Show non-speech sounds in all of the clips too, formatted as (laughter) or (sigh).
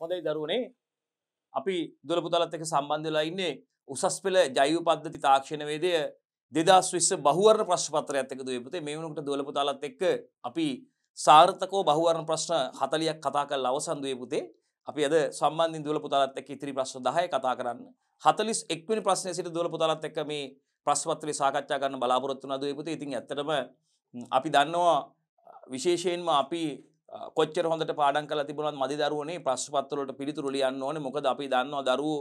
හොඳයි දරුවනේ අපි දුලපුතාලත් එක සම්බන්ධලා ඉන්නේ උසස් පෙළ ජෛව පද්ධති තාක්ෂණවේදය දෙදස් විස්ස බහුවරණ ප්‍රශ්පතරයත් එක දුවපතේ මේ වුණට දුලපුතාලත් එක්ක අපි සාර්ථකෝ බහුවරණ ප්‍රශ්න හතලියක් කතා කල් අවසන් දුවපුතේ අපි අද සම්බන්ධින් දුලපුතාලත් එක් ඉතිරි ප්‍රශ්න දහය කතා කරන්න හතලිස් එක්වනි ප්‍රශ්නය සිට දුලපුතාලත් එක්ක මේ ප්‍රශ්පත්‍රය සාකච්ඡා කරන්න බලාපොරොත්තු නදුවපුතේ ඉතින් ඇතටම අපි දන්නවා විශේෂයෙන්ම අපි කොච්චර හොඳට පාඩම් කරලා තිබුණත් මදි දරුවනේ ප්‍රශ්නපත්‍ර වලට පිළිතුරු ලියන්න ඕනේ මොකද අපි දන්නවා දරුවෝ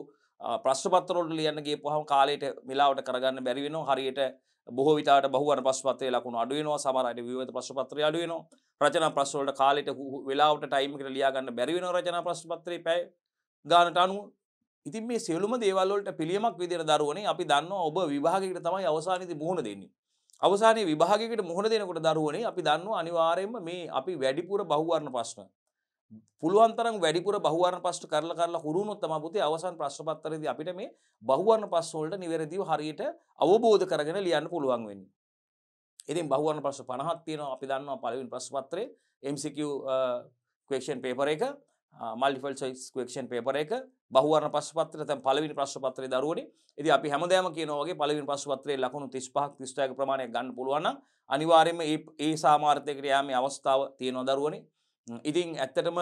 ප්‍රශ්නපත්‍ර වලට ලියන්න ගියපුවාම කාලයට වෙලාවට කරගන්න බැරි වෙනවා හරියට බොහෝ විටාට බහුවන ප්‍රශ්නපත්‍රයේ ලකුණු අඩු වෙනවා සමහර අය විවිධ ප්‍රශ්නපත්‍රය අඩු වෙනවා රචනා ප්‍රශ්න වලට කාලයට වෙලාවට ටයිම් එකට ලියා ගන්න බැරි වෙනවා රචනා ප්‍රශ්නපත්‍රයේ පැය ගානට අනුව ඉතින් මේ සියලුම දේවල් වලට පිළියමක් විදිහට දරුවනේ අපි දන්නවා ඔබ විභාගයකට තමයි අවසානයේදී මුහුණ දෙන්නේ අවසානයේ විභාගයකට මුහුණ දෙනකොට දරුවනේ අපි දන්නවා අනිවාර්යයෙන්ම මේ අපි වැඩිපුර බහුවර්ණ ප්‍රශ්න පුළුවන් තරම් වැඩිපුර බහුවර්ණ ප්‍රශ්න කරලා කරලා හුරුුණොත් තමයි පුතේ අවසන් ප්‍රශ්න පත්‍රයේදී අපිට මේ බහුවර්ණ ප්‍රශ්න වලට නිවැරදිව හරියට අවබෝධ කරගෙන ලියන්න පුළුවන් වෙන්නේ. ඉතින් බහුවර්ණ ප්‍රශ්න 50ක් තියෙනවා අපි දන්නවා පළවෙනි ප්‍රශ්න පත්‍රයේ MCQ question paper එක මල්ිෆල් ක්ෂන් පේපර එක බහුවරන පස්පත්‍ර තැන් පලවිනි ප්‍රශ්පත්‍රය දරුවනි ඇති අපි හැමදෑම කියනවගේ පලවින් පස්පත්‍රයේ ලකුණු තිස්පහක් තිස්ටයක ප්‍රමාණය ගන්න පුළුවන් අනිවාර්යම ඒ සාමාර්ථයකට යාම අවස්ථාව තියෙනව දරුවනි ඉතින් ඇත්තටම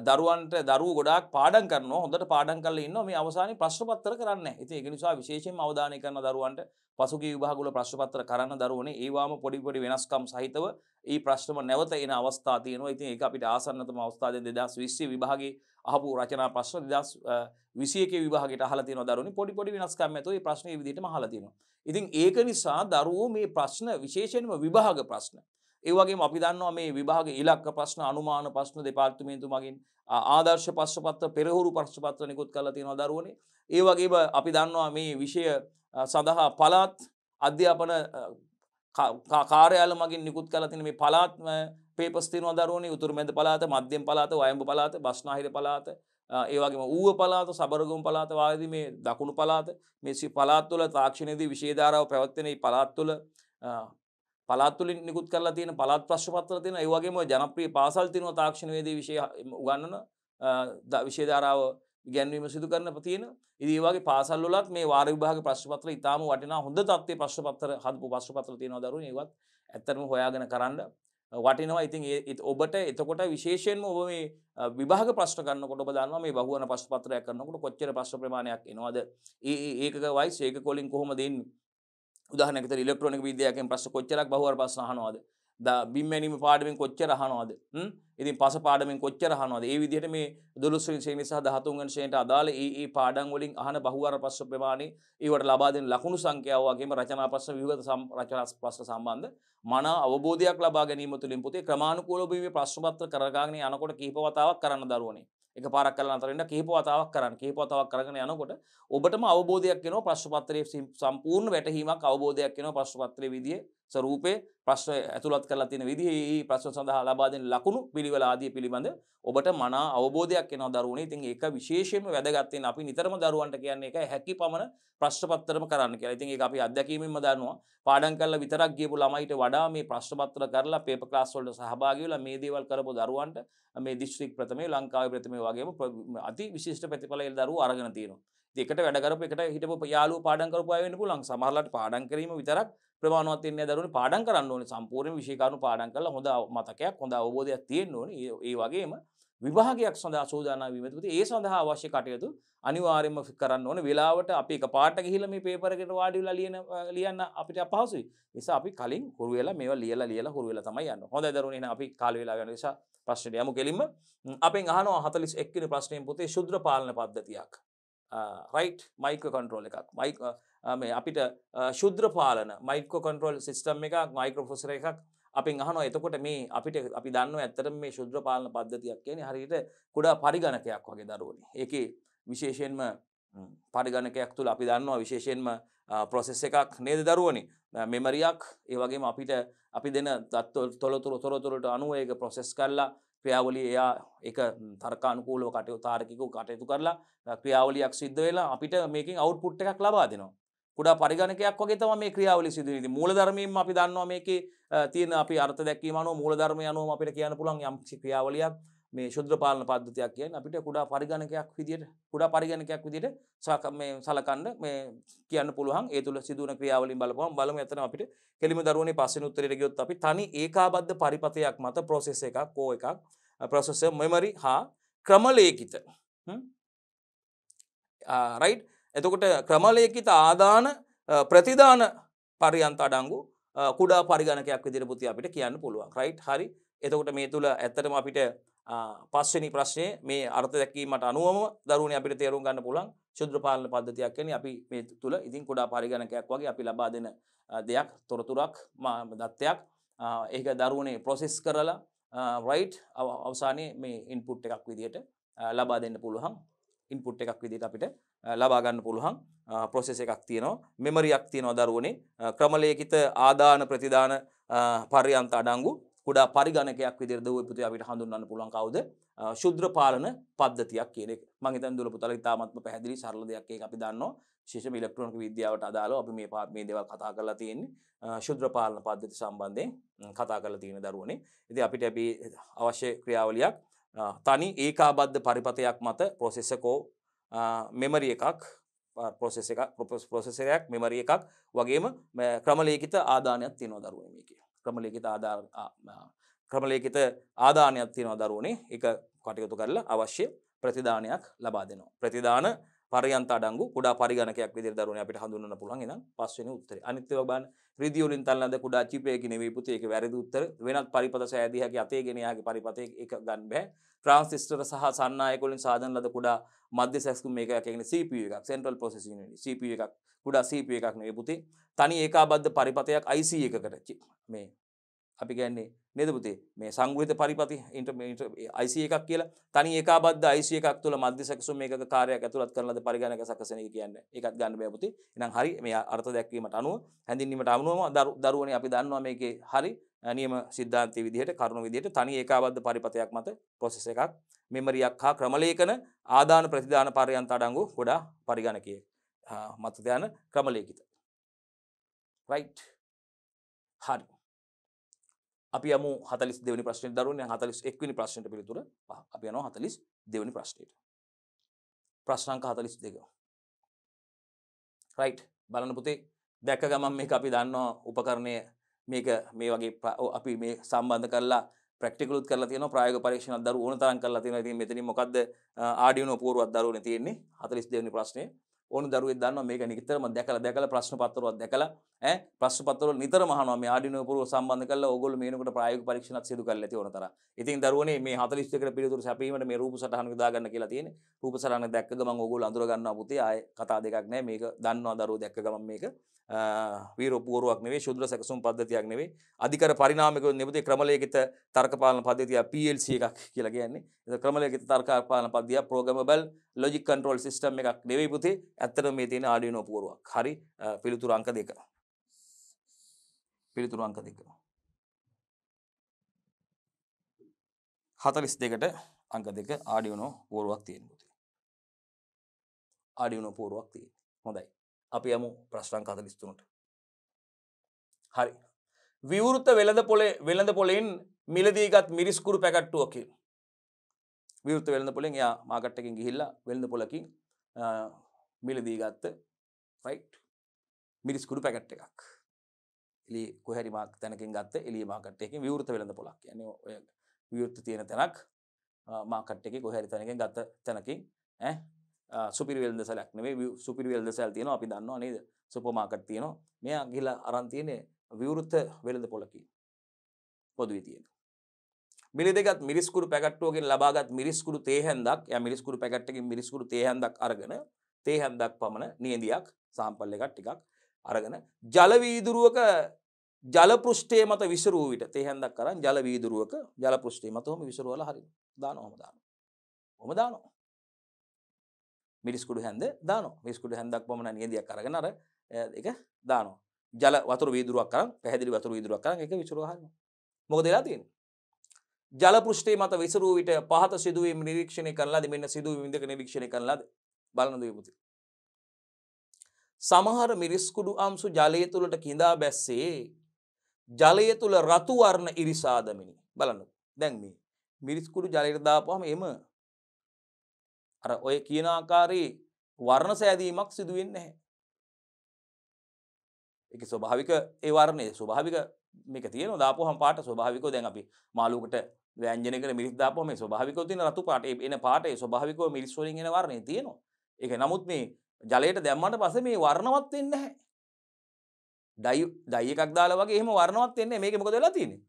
දරුවන්ට දරු ගොඩක් පාඩන් කරන හොඳට පාඩන් කල ඉන්න මේ අවසාන ප්‍රශ්පත්තර කරන්න ඇති එකනිසා විශේෂෙන් අවධානය කරන දරුවන්ට පසුගේ විභාගුල ප්‍රශ්පත්තර කරන්න දරුවන ඒවාම පොඩිපොඩි වෙනස්කම් සහිතව ඒ ප්‍රශ්නම නැවත එන අවස්ථා තියනවා ඉතින් ඒ අපිට ආසන්නතම අවස්ථාදය දෙදස් විශ්සේ විභාගේ අහපු රචනා ප්‍රශ්න දෙදස් විසියක විභාගට හලතින දරුණ පොඩිපොඩි වෙනස්කම් ඇතු ප්‍රශ්න විදිට හලතිනවා. ඉතින් ඒක නිසා දරුවෝ මේ ප්‍රශ්න විශේෂෙන්ම විභාග ප්‍රශ්න ඒවගේ අපි දන්නවා මේ විභාග ඉලක්ක ප්‍රශ්න අනුමාන ප්‍රශ්න දෙපාර්තමේන්තු මගින් ආදර්ශ පශ්පත්ත පෙරහුරු පශ්පත්ව නිකුත් කල තියෙනවා දරුවන ඒවගේ අපි දන්නවා මේ විෂය සඳහා පලාත් අධ්‍යාපන කාරයාල මගින් නිකුත් කල තින මේ පලාත්ම පේපස්තින දරුවන උතුරමැද පලාත මධ්‍යම් පලාත වයම පලාත බස්්නාහිර පලාත ඒවගේම ඌව පලාත සබරගම් පලාතවාද මේ දකුණු පලාත මෙසි පලාත්තුල තාක්ෂණයේදී විශේධාරාව පැවත්වනේ පලාත්තුල පළත්තුලින් නිකුත් කරලා තියෙන පළත් ප්‍රශ්න පත්‍ර තියෙන ඒ වගේම ජනප්‍රිය පාසල් තියෙනවා තාක්ෂණවේදී විෂය උගන්වන විෂය ධාරාව ඉගැන්වීම සිදු කරන තියෙන. ඉතින් ඒ වගේ පාසල් වලත් මේ වාර විභාග ප්‍රශ්න පත්‍ර ඉතාම වටිනා හොඳ තත්ත්වයේ ප්‍රශ්න පත්‍ර හදපු ප්‍රශ්න පත්‍ර තියෙනවා දරුවෝ ඒවත් ඇත්තටම හොයාගෙන කරන්න වටිනවා ඉතින් ඔබට එතකොට විශේෂයෙන්ම ඔබ මේ විභාග ප්‍රශ්න කරනකොට ඔබ දන්නවා මේ බහුවන ප්‍රශ්න පත්‍රයක් කරනකොට කොච්චර ප්‍රශ්න ප්‍රමාණයක් එනවද ඒ ඒක වයිස් ඒක කොලින් කොහොමද එන්නේ උදාහනකට ඉලෙක්ට්‍රොනික විද්‍යාවෙන් ප්‍රශ්න කොච්චරක් බහුවර ප්‍රශ්න අහනවාද බිම් මැනීම පාඩමෙන් කොච්චර අහනවාද ඉතින් පස පාඩමෙන් කොච්චර අහනවාද ඒ විදිහට මේ 12 වෙනි ශ්‍රේණිය සහ 13 වෙනි ශ්‍රේණියට අදාළ ඒ ඒ පාඩම් වලින් අහන බහුවර ප්‍රශ්න ප්‍රමාණය ඒවට ලබා දෙන ලකුණු සංඛ්‍යාව වගේම රචනා ප්‍රශ්න විවිධ රචනා ප්‍රශ්න සම්බන්ධ මනා අවබෝධයක් ලබා ගැනීම තුළින් පුතේ ක්‍රමානුකූලව මේ ප්‍රශ්න පත්‍ර කරගාගෙන යනකොට කීප වතාවක් කරන්න දරුවනේ එක පාරක් කල අතරන්න කහිප වතාවක් කරන්න කහිප වතාවක් කරගෙන යනකොට ඔබටම අවබෝධයක් න ප්‍රශ්පත්‍රය සම්පූර්ණ වැටහීමක් අවබෝධයක් න ප්‍රශ්පත්‍රය විදිිය ස්වරූපේ ප්‍රශ්න ඇතුළත් කරලා තියෙන විදිහ ඒ ප්‍රශ්න සඳහා ලබා දෙන ලකුණු පිළිවෙල ආදී පිළිබඳ ඔබට මනා අවබෝධයක් එනවා දරුවනේ. ඉතින් ඒක විශේෂයෙන්ම වැදගත් වෙන අපි නිතරම දරුවන්ට කියන්නේ ඒකයි හැකි පමණ ප්‍රශ්න පත්‍රම කරන්න කියලා. ඉතින් ඒක අපි අත්දැකීමෙන්ම දන්නවා. පාඩම් කරලා විතරක් ගියපු ළමයිට වඩා මේ ප්‍රශ්න පත්‍ර කරලා පේපර් ක්ලාස් වලට සහභාගී වෙලා මේ දේවල් කරපු දරුවන්ට මේ දිස්ත්‍රික් ප්‍රථමයේ ලංකාවේ ප්‍රථමයේ වගේම අති විශිෂ්ට ප්‍රතිඵලයල් දරුවෝ අරගෙන තියෙනවා. එකට වැඩ කරපු එකට හිටපු යාළුවෝ පාඩම් කරපු අය වෙන්න පුළුවන්. සමහරලාට පාඩම් කිරීම විතරක් ප්‍රමාණවත් වෙන්නේ දරුවනේ පාඩම් කරන්න ඕනේ සම්පූර්ණ විෂය කරුණු පාඩම් කරලා හොඳ මතකයක් හොඳ අවබෝධයක් තියෙන්න ඕනේ ඒ වගේම විභාගයක් සඳහා සූදානම් වීම තුළ ඒ සඳහා අවශ්‍ය කටයුතු අනිවාර්යයෙන්ම කරන්න ඕනේ වෙලාවට අපි එකපාරට ගිහිල්ලා මේ පේපර් එකට වාඩි වෙලා ලියන ලියන්න අපිට අපහසුයි. නිසා අපි කලින් හුරු වෙලා මේවා ලියලා ලියලා හුරු වෙලා තමයි යන්නේ. හොඳයි දරුවනේ එහෙනම් අපි කාල වේලාව යන නිසා ප්‍රශ්නෙට යමු කෙලින්ම. අපෙන් අහනවා 41 වෙනි ප්‍රශ්නයෙන් පුතේ ශුද්‍ර පාලන පද්ධතියක්. රයිට් මයික්‍රෝ කන්ට්‍රෝල් එකක්. මයික් අපිට ශුද්‍රපාලන මයිකෝ කොන්ට්‍රෝල් සිිස්ටම් එක මයිකෝෆොසර එකක් අපින් අහන එතකොට මේ අපිට අපි දන්න ඇත්තට මේ ශුද්‍රපාලන පද්ධතියක් කියන හරිට කුඩා පරිගණකයක් වගේ දරුවනි ඒක විශේෂයෙන්ම පරිගණකයක් තුළ අපි දන්නවා විශේෂයෙන්ම ප්‍රොසෙස් එකක් නේද දරුවනි මෙමරියක් ඒවගේ අපිට අපි දෙන තත්ව තොළතුර තොරතුරට අනුව ඒක ප්‍රොසෙස් කරලා ක්‍රියාවලි එයා එක තර්කානුකූලව කටයු තාරකිකු කටයුතු කරලා ක්‍රියාවලියක් සිද්ධ වෙලා අපිට මේකින් අවුට්පුට් එකක් ලබා දෙනවා කුඩා පරිගණකයක් වගේ තමයි මේ ක්‍රියාවලිය සිදු වෙන්නේ. මූලධර්මයෙන්ම අපි දන්නවා මේකේ තියෙන අපි අර්ථ දැක්වීම අනුව මූලධර්ම අනුවම අපිට කියන්න පුළුවන් යම් ක්‍රියාවලියක් මේ ශුද්‍ර පාලන පද්ධතියක් කියන්නේ අපිට කුඩා පරිගණකයක් විදියට කුඩා පරිගණකයක් විදියට මේ සලකන්න මේ කියන්න පුළුවන් ඒ තුල සිදුවන ක්‍රියාවලින් බලපුවම බලමු එතන අපිට කෙලිම දරුවනේ පස්වෙනි උත්තරයට ගියොත් අපි තනි ඒකාබද්ධ පරිපථයක් මත process එකක් කෝ එකක් processor memory හා ක්‍රමලේඛිත රයිට් එතකොට ක්‍රමලයකිත ආදාන ප්‍රතිධාන පරියන්ත අඩංගු කුඩා පරිගණකයක් විදිරපුති අපිට කියන්න පුළුවන් රයිට් හරි එතකොට මේ තුළ ඇත්තටම අපිට පස්වනි ප්‍රශ්නය මේ අර්ථ දැකීමට අනුවම දරුණ අපිට තේරුම් ගන්න පුළන් ශුද්‍රපාලන පද්ධතියක් කැන අපි මේ තුළ ඉතින් කුඩා පරිගණකයක් වගේ අපි ලබා දෙන දෙයක් තොරතුරක් දත්තයක් ඒක දරුවනේ ප්‍රොසෙස් කරලා රයිට් අවසානයේ මේ ඉන්පුට් එකක් විදියට ලබා දෙන්න පුළුවන් ඉන්පුට් එකක් විදිට අපිට ලබාගන්න පුළුවන් ප්‍රොසෙස එකක් තියනවා මෙමරියක් තියනවා දරුවනේ ක්‍රමලයකිත ආදාන ප්‍රතිදාන පරියන්ත අඩංගු කුඩා පරිගණකයක් විදිර දව පුති අපිට හඳුන්න්න පුළන් කවද ශුද්‍ර පාලන පද්ධතියක් කියනෙක් මහිත දුල පුතල තාමත්ම පැදිලි සරල දෙයක් අපි දන්න ශේෂ ඉලෙක්ට්‍රොනික විද්‍යාවට අදාලෝ අපි මේ පාත් මේ දෙවල් කතා කරලා තියෙන්නේ ශුද්‍ර පාලන පද්ධති සම්බන්ධයෙන් කතා කරලා තියෙන දරුවනේ ඉති අපිට ඇබි අවශ්‍ය ක්‍රියාවලියක් තනි ඒකාබද්ධ පරිපතයක් මත ප්‍රොසෙසකෝ මෙමරි එකක් පොසෙස එක ප්‍රොසෙසරයක් මෙමරි එකක් වගේම ක්‍රමලේකිත ආධානයක් තියනව දරුවම කිය ක්‍රමලේකිත ආධාර ක්‍රමලේකිත ආධානයක් තියනව දරුවනේ එක කටයුතු කරලා අවශ්‍ය ප්‍රතිධානයක් ලබා දෙනවා. ප්‍රතිධාන පරියන්ත අඩංගු කුඩා පරිගණකයක් විදිහට දරුවනේ අපිට හඳුන්වන්න පුළුවන් එහෙනම් පස්වෙනි උත්තරේ. අනිත් ඒවා බලන්න රිදී වලින් තල්නද කුඩා චිපයක නෙවෙයි පුතේ ඒක වැරදි උත්තර. වෙනත් පරිපත සෑදීහාගේ අතේ ගෙන යාගේ පරිපතේ එක ගන්න බෑ. ට්‍රාන්සිස්ටර් සහ සන්නායක වලින් සාධන ලද කුඩා මධ්‍ය සැස්කුම් මේකයක් කියන්නේ CPU එකක් Central Processing Unit CPU එකක් කුඩා CPU එකක් නෙවෙයි පුතේ. තනි ඒකාබද්ධ පරිපතයක් IC එකකට මේ අපි කියන්නේ නේදපුතේ මේ සංගෘත පරිපති ඉන්ට අයිසි එකක් කියලා තනි එක බද අයිසිය එකක් තුළ මධ්‍ය සැකසුම් මේක කාරයක් ඇතුළත් කරලද පරිගණක සකසන කියන්න එකත් ගන්න බෑපුති එනම් හරි මේ අර්ථ දැක්වීමට අනුව හැඳින්ීමට අනුවම දරුවන අපි දන්නවා මේකේ හරි නියම සිද්ධාන්තය විදිහට කරුණු විදිහට තනි ඒකාබද්ධ පරිපතයක් මත පොසෙස එකක් මෙමරියක් හා ක්‍රමලේකන ආදාන ප්‍රතිධාන පරයන්ත අඩංගු ගොඩා පරිගණකය මතධ්‍යාන ක්‍රමලේකිත රයි් හරි අපි යමු හතලිස් දෙවනි ප්‍රශ්නයට දරුවන් හතලිස් එක්වනි ප්‍රශ්නයට පිළිතුර අපි යනවා හතලිස් දෙවනි ප්‍රශ්නයට ප්‍රශ්නංක හතලිස් දෙක රයිට් බලන පුතේ දැක්ක ගමන් මේ අපි දන්නවා උපකරණය මේක මේ වගේ අපි මේ සම්බන්ධ කරලා ප්‍රක්ටිකලුත් කරලා තියෙන ප්‍රයෝග පරීක්ෂණ දරු ඕන තරම් කරලා තියෙනවා ඉතින් මෙතනින් මොකද්ද ආඩියනෝ පූර්වක් දරුවනේ තියෙන්නේ 42 වෙනි ප්‍රශ්නේ ඕන දරුවෙක් දන්නවා මේක නිතරම දැකලා දැකලා ප්‍රශ්න පත්‍රවත් දැකලා ඈ ප්‍රශ්න පත්‍රවල නිතරම අහනවා මේ ආඩිනෝ පුරව සම්බන්ධ කරලා ඕගොල්ලෝ මේනකොට ප්‍රායෝගික පරීක්ෂණත් සිදු කරලා ඇති ඕනතර. ඉතින් දරුවනේ මේ 42කට පිළිතුරු සැපීමට මේ රූප සටහන යොදා ගන්න කියලා තියෙන්නේ. රූප සටහන දැක්ක ගමන් ඕගොල්ලෝ අඳුර ගන්නවා පුතේ ආයේ කතා දෙකක් නැහැ. මේක දන්නවා දරුවෝ දැක්ක ගමන් මේක වීරෝපුවරුවක් නෙවේ ශුද්‍ර සැකසුම් පද්ධතියක් නෙවේ අධිකර පරිණාමික නිබුති ක්‍රමලේඛිත තර්කපාලන පද්ධතිය PLC එකක් කියලා කියන්නේ. ඒක ක්‍රමලේඛිත තර්කපාලන පද්ධතිය programmable logic control system එකක් නෙවෙයි පුතේ. ඇත්තටම මේ තියෙන ආඩිනෝ පුවරුවක්. හරි පිළිතුරු අංක දෙක. පිළිතුරු අංක දෙක. හතලිස් දෙකට අංක දෙක ආඩියනෝ පෝරුවක් තියෙන් පුති. ආඩියනෝ පෝරුවක් තිය හොඳයි අපි යමු ප්‍රශ්්‍රංක හතලිස්තුනට. හරි විවෘත වෙළඳ පොලේ වෙළඳ පොලෙන් මිලදීගත් මිරිස්කුරු පැකට්ටුවකින් විවෘත වෙළඳ පොලෙන් යා මාකට්ටකින් ගිහිල්ලා වෙළඳ පොලකින් මිලදීගත්ත ෆයිට් මිරිස්කුරු පැකට් එකක් එලි කොහැරිම තැනකින් ගත්ත එලි මාකට්යක විවෘත වෙළඳ පොලක් කියන ඔය විවෘත්ත තියෙන තැනක් මාකට් එක කොහැරි තැනකින් ගත්ත තැනකින් සුපිරිවෙල්ද සැලක් නේ සුපිරිවෙල්ද සැල් තියෙන අපි දන්නවා නේද සුපමාකට් තියනවා මෙයා ගිල අරන්තියනේ විවෘත වෙළඳ පොලකි පොදුවී තියෙන මිලිදෙගත් මිරිස්කුරු පැකට්ටුවගෙන් ලබාගත් මිරිස්කුරු තේහැන්දක් ය මිරිස්කුරු පැකට්ටකින් මිරිස්කුරු තේහන්දක් අරගෙන තේහැන්දක් පමණ නියදියක් සාම්පල්ලෙකට් ටිකක් අරගෙන ජලවීදුරුවක ජලපෘෂ්ටේ මත විසරූ විට තේහැන්දක් කරන්න ජලවීදුරුවක ජලපෘෂ්ටේ මත හොම විසරුවල හරි දාන හොම දාන හොම දානවා මිරිස්කුඩු හැන්ද දාන මිස්කුඩු හැඳක් පමණ නියදයක් කරගනර එක දානවා ජල වතුර වීදුරුවක් කරම් පැහැදිලි වතුර වීදුරුවක් කරන එක විසුරුහන්න මොකදලා තියෙන ජලපෘෂ්ටේ මත විසරූ විට පහත සිදුවීම නිරීක්ෂණය කරලා දෙමන්න සිදුව විදක නිරීක්ෂණය කරලාද බලනද විපති සමහර මිරිස්කුඩු අම්සු ජලය තුළට කිඳා බැස්සේ ජලය තුළ රතුවර්ණ ඉරිසාදමිනි බලන්න දැන් මේ මිරිස්කුඩු ජලයටදාපුහම එම අර ඔය කියන ආකාරයේ වර්ණ සෑදීමක් සිදුවෙන් නැහැ එක ස්වභාවික ඒ වර්ණය ස්වභාවික මේක තියෙන දාපුහම් පාට ස්වභාවිකෝ දැන් අපි මාළුකට ව්‍යංජනකට මිරිස් දාපුවම ස්වභාවිකව තියෙන රතු පාට එන පාටේ ස්වභාවිකව මිරිස් වලින් එන වර්ණය තියෙනවා ඒක නමුත් මේ ජලයට දැම්මට පස මේ වර්ණවත් වෙන්න හැ ඩයි දයි එකක් දාලා වගේ එහෙම වර්ණවත් වෙන්නේ මේක මොකද වෙලා තියෙන්නේ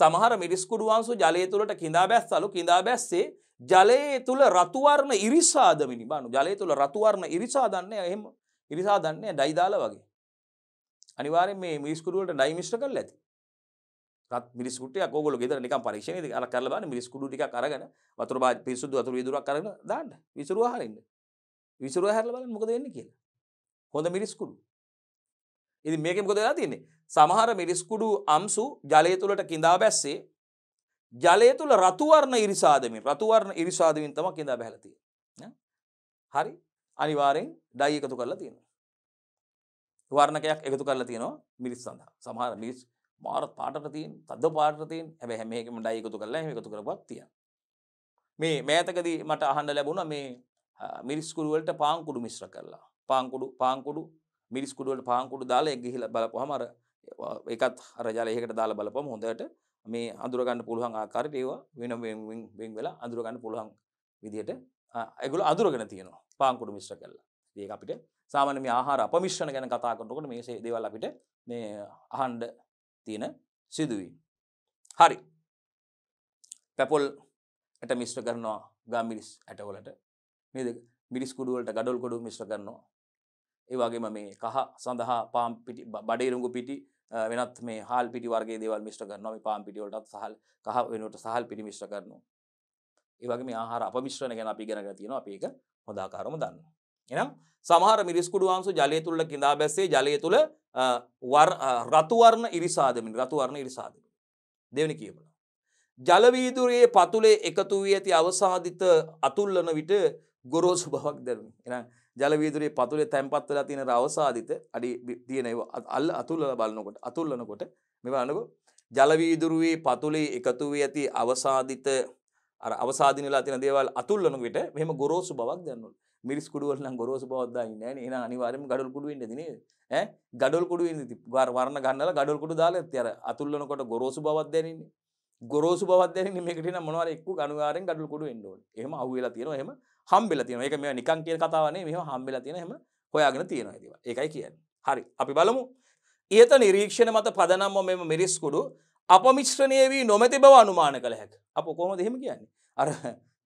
සමහර මිරිස්කුඩු වංශු ජලය තුලට කිඳා බැස්සලු කිඳා බැස්සේ ජලයේ තුල රතු වර්ණ ඉරිසාදමිනි බානු ජලයේ තුල රතු වර්ණ ඉරිසාදන්නේ එහෙම ඉරිසාදන්නේ ඩයි දාලා වගේ අනිවාර්යෙන් මේ මිරිස්කුඩු වලට ඩයි මිශ්‍ර කරලා ඇති රත් මිරිස් කුට්ටියක් ඕගොල්ලෝ ගෙදර නිකන් පරීක්ෂණයේදී අර කරලා බලන්න මිරිස් කුඩු ටිකක් අරගෙන වතුර බා පිරිසුදු වතුර වීදුරක් අරගෙන දාන්න විසිරුවා හරින්න විසුරුව හැරලා බලන්න මොකද වෙන්නේ කියලා. හොඳ මිරිස්කුඩු. ඉතින් මේකේ මොකද වෙලා තියෙන්නේ? සමහර මිරිස්කුඩු අම්සු ජලය තුලට கிඳා බැස්සේ ජලය තුල රතු වර්ණ ඉරිසාදමින් රතු වර්ණ ඉරිසාදමින් තමයි கிඳා බැහැලා තියෙන්නේ. හරි. අනිවාර්යෙන් ඩයි එකතු කරලා තියෙනවා. වර්ණකයක් එකතු කරලා තියෙනවා මිරිස් සඳහා. සමහර මිරිස් මාර පාටට තියෙන, තද පාටට තියෙන. හැබැයි හැම එකම ඩයි එකතු කරලා එහෙම එකතු කරපුවක් තියෙනවා. මේ මෑතකදී මට අහන්න ලැබුණා මේ මිරිස්කුඩුවලට පාංකුඩු මිශ්‍ර කරලා පාංකුඩු පාංකුඩු මිරිස්කුඩුවලට පාංකුඩු දාලා ගිහිල බලපුවහම අර ඒකත් අර ජලයකට දාලා බලපුවම හොඳට මේ අඳුරගන්න පුළුවන් ආකාරයට ඒවා වෙන වෙන් වෙලා අඳුරගන්න පුළුවන් විදිහට ඒගොල්ලෝ අඳුරගෙන තියෙනවා පාංකුඩු මිශ්‍ර කරලා. ඒක අපිට සාමාන්‍ය මේ ආහාර අපමිශ්‍රණ ගැන කතා කරනකොට මේ දේවල් අපිට මේ අහන්න තියෙන සිදුවීම්. හරි. පැපොල් ඇට මිශ්‍ර කරනවා ගම්මිරිස් ඇටවලට මේ මිරිස් කුඩු වලට ගඩොල් කොඩු මිශ්‍ර කරනවා. ඒ වගේම මේ කහ සඳහා පාම් පිටි බඩේරුඟු පිටි වෙනත් මේ හාල් පිටි වර්ගයේ දේවල් මිශ්‍ර කරනවා. මේ පාම් පිටි වලටත් සහල් කහ වෙනුවට සහල් පිටි මිශ්‍ර කරනවා. ඒ වගේ මේ ආහාර අපමිශ්‍රණ ගැන අපි ඉගෙනගෙන තියෙනවා. අපි ඒක හොඳ ආකාරවම දන්නවා. එහෙනම් සමහර මිරිස් කුඩු අංශු ජලය තුල කිඳා බැස්සේ ජලය තුල රතු වර්ණ ඉරිසාදමින් රතු වර්ණ ඉරිසාදමින් දෙවෙනි කියපලා ජල වීදුරුවේ පතුලේ එකතු වී ඇති අවසාදිත අතුල්ලන විට ගොරෝසු බවක් දැනුනි. එහෙනම් ජල වීදුරේ පතුලේ තැම්පත් වෙලා තියෙන රවසාදිත අඩි තියෙන ඒවා අල්ල අතුල්ලලා බලනකොට අතුල්ලනකොට මේ බලනකො ජල වීදුරුවේ පතුලේ එකතු වී ඇති අවසාදිත අර අවසාදින වෙලා තියෙන දේවල් අතුල්ලන විට මෙහෙම ගොරෝසු බවක් දැනුනොත් මිරිස් කුඩු වල නම් ගොරෝසු බවක් දාන්නේ නැහැ නේ. එහෙනම් අනිවාර්යයෙන්ම ගඩොල් කුඩු වෙන්නේ නැති නේද? ඈ ගඩොල් කුඩු වෙන්නේ නැති. වර්ණ ගන්නලා ගඩොල් කුඩු දාලා ඇත්ති අර අතුල්ලනකොට ගොරෝසු බවක් දැනෙන්නේ. ගොරෝසු බවක් දැනෙන්නේ මේකට නම් මොනවාර එක්ක අනිවාර්යෙන් ගඩොල් කුඩු වෙන්න ඕනේ. එහෙම අහුවෙලා තියෙනවා. එහෙම හම්බෙලා තියෙනවා. ඒක මේ නිකන් කියන කතාවක් නෙවෙයි. මේව හම්බෙලා තියෙන හැම හොයාගෙන තියෙනවා ඒවා. ඒකයි කියන්නේ. හරි. අපි බලමු. ඉහත නිරීක්ෂණ මත පදනම්ව මෙම මිරිස් කුඩු අපමිශ්‍රණය වී නොමැති බව අනුමාන කළ හැක. අප කොහොමද එහෙම කියන්නේ? අර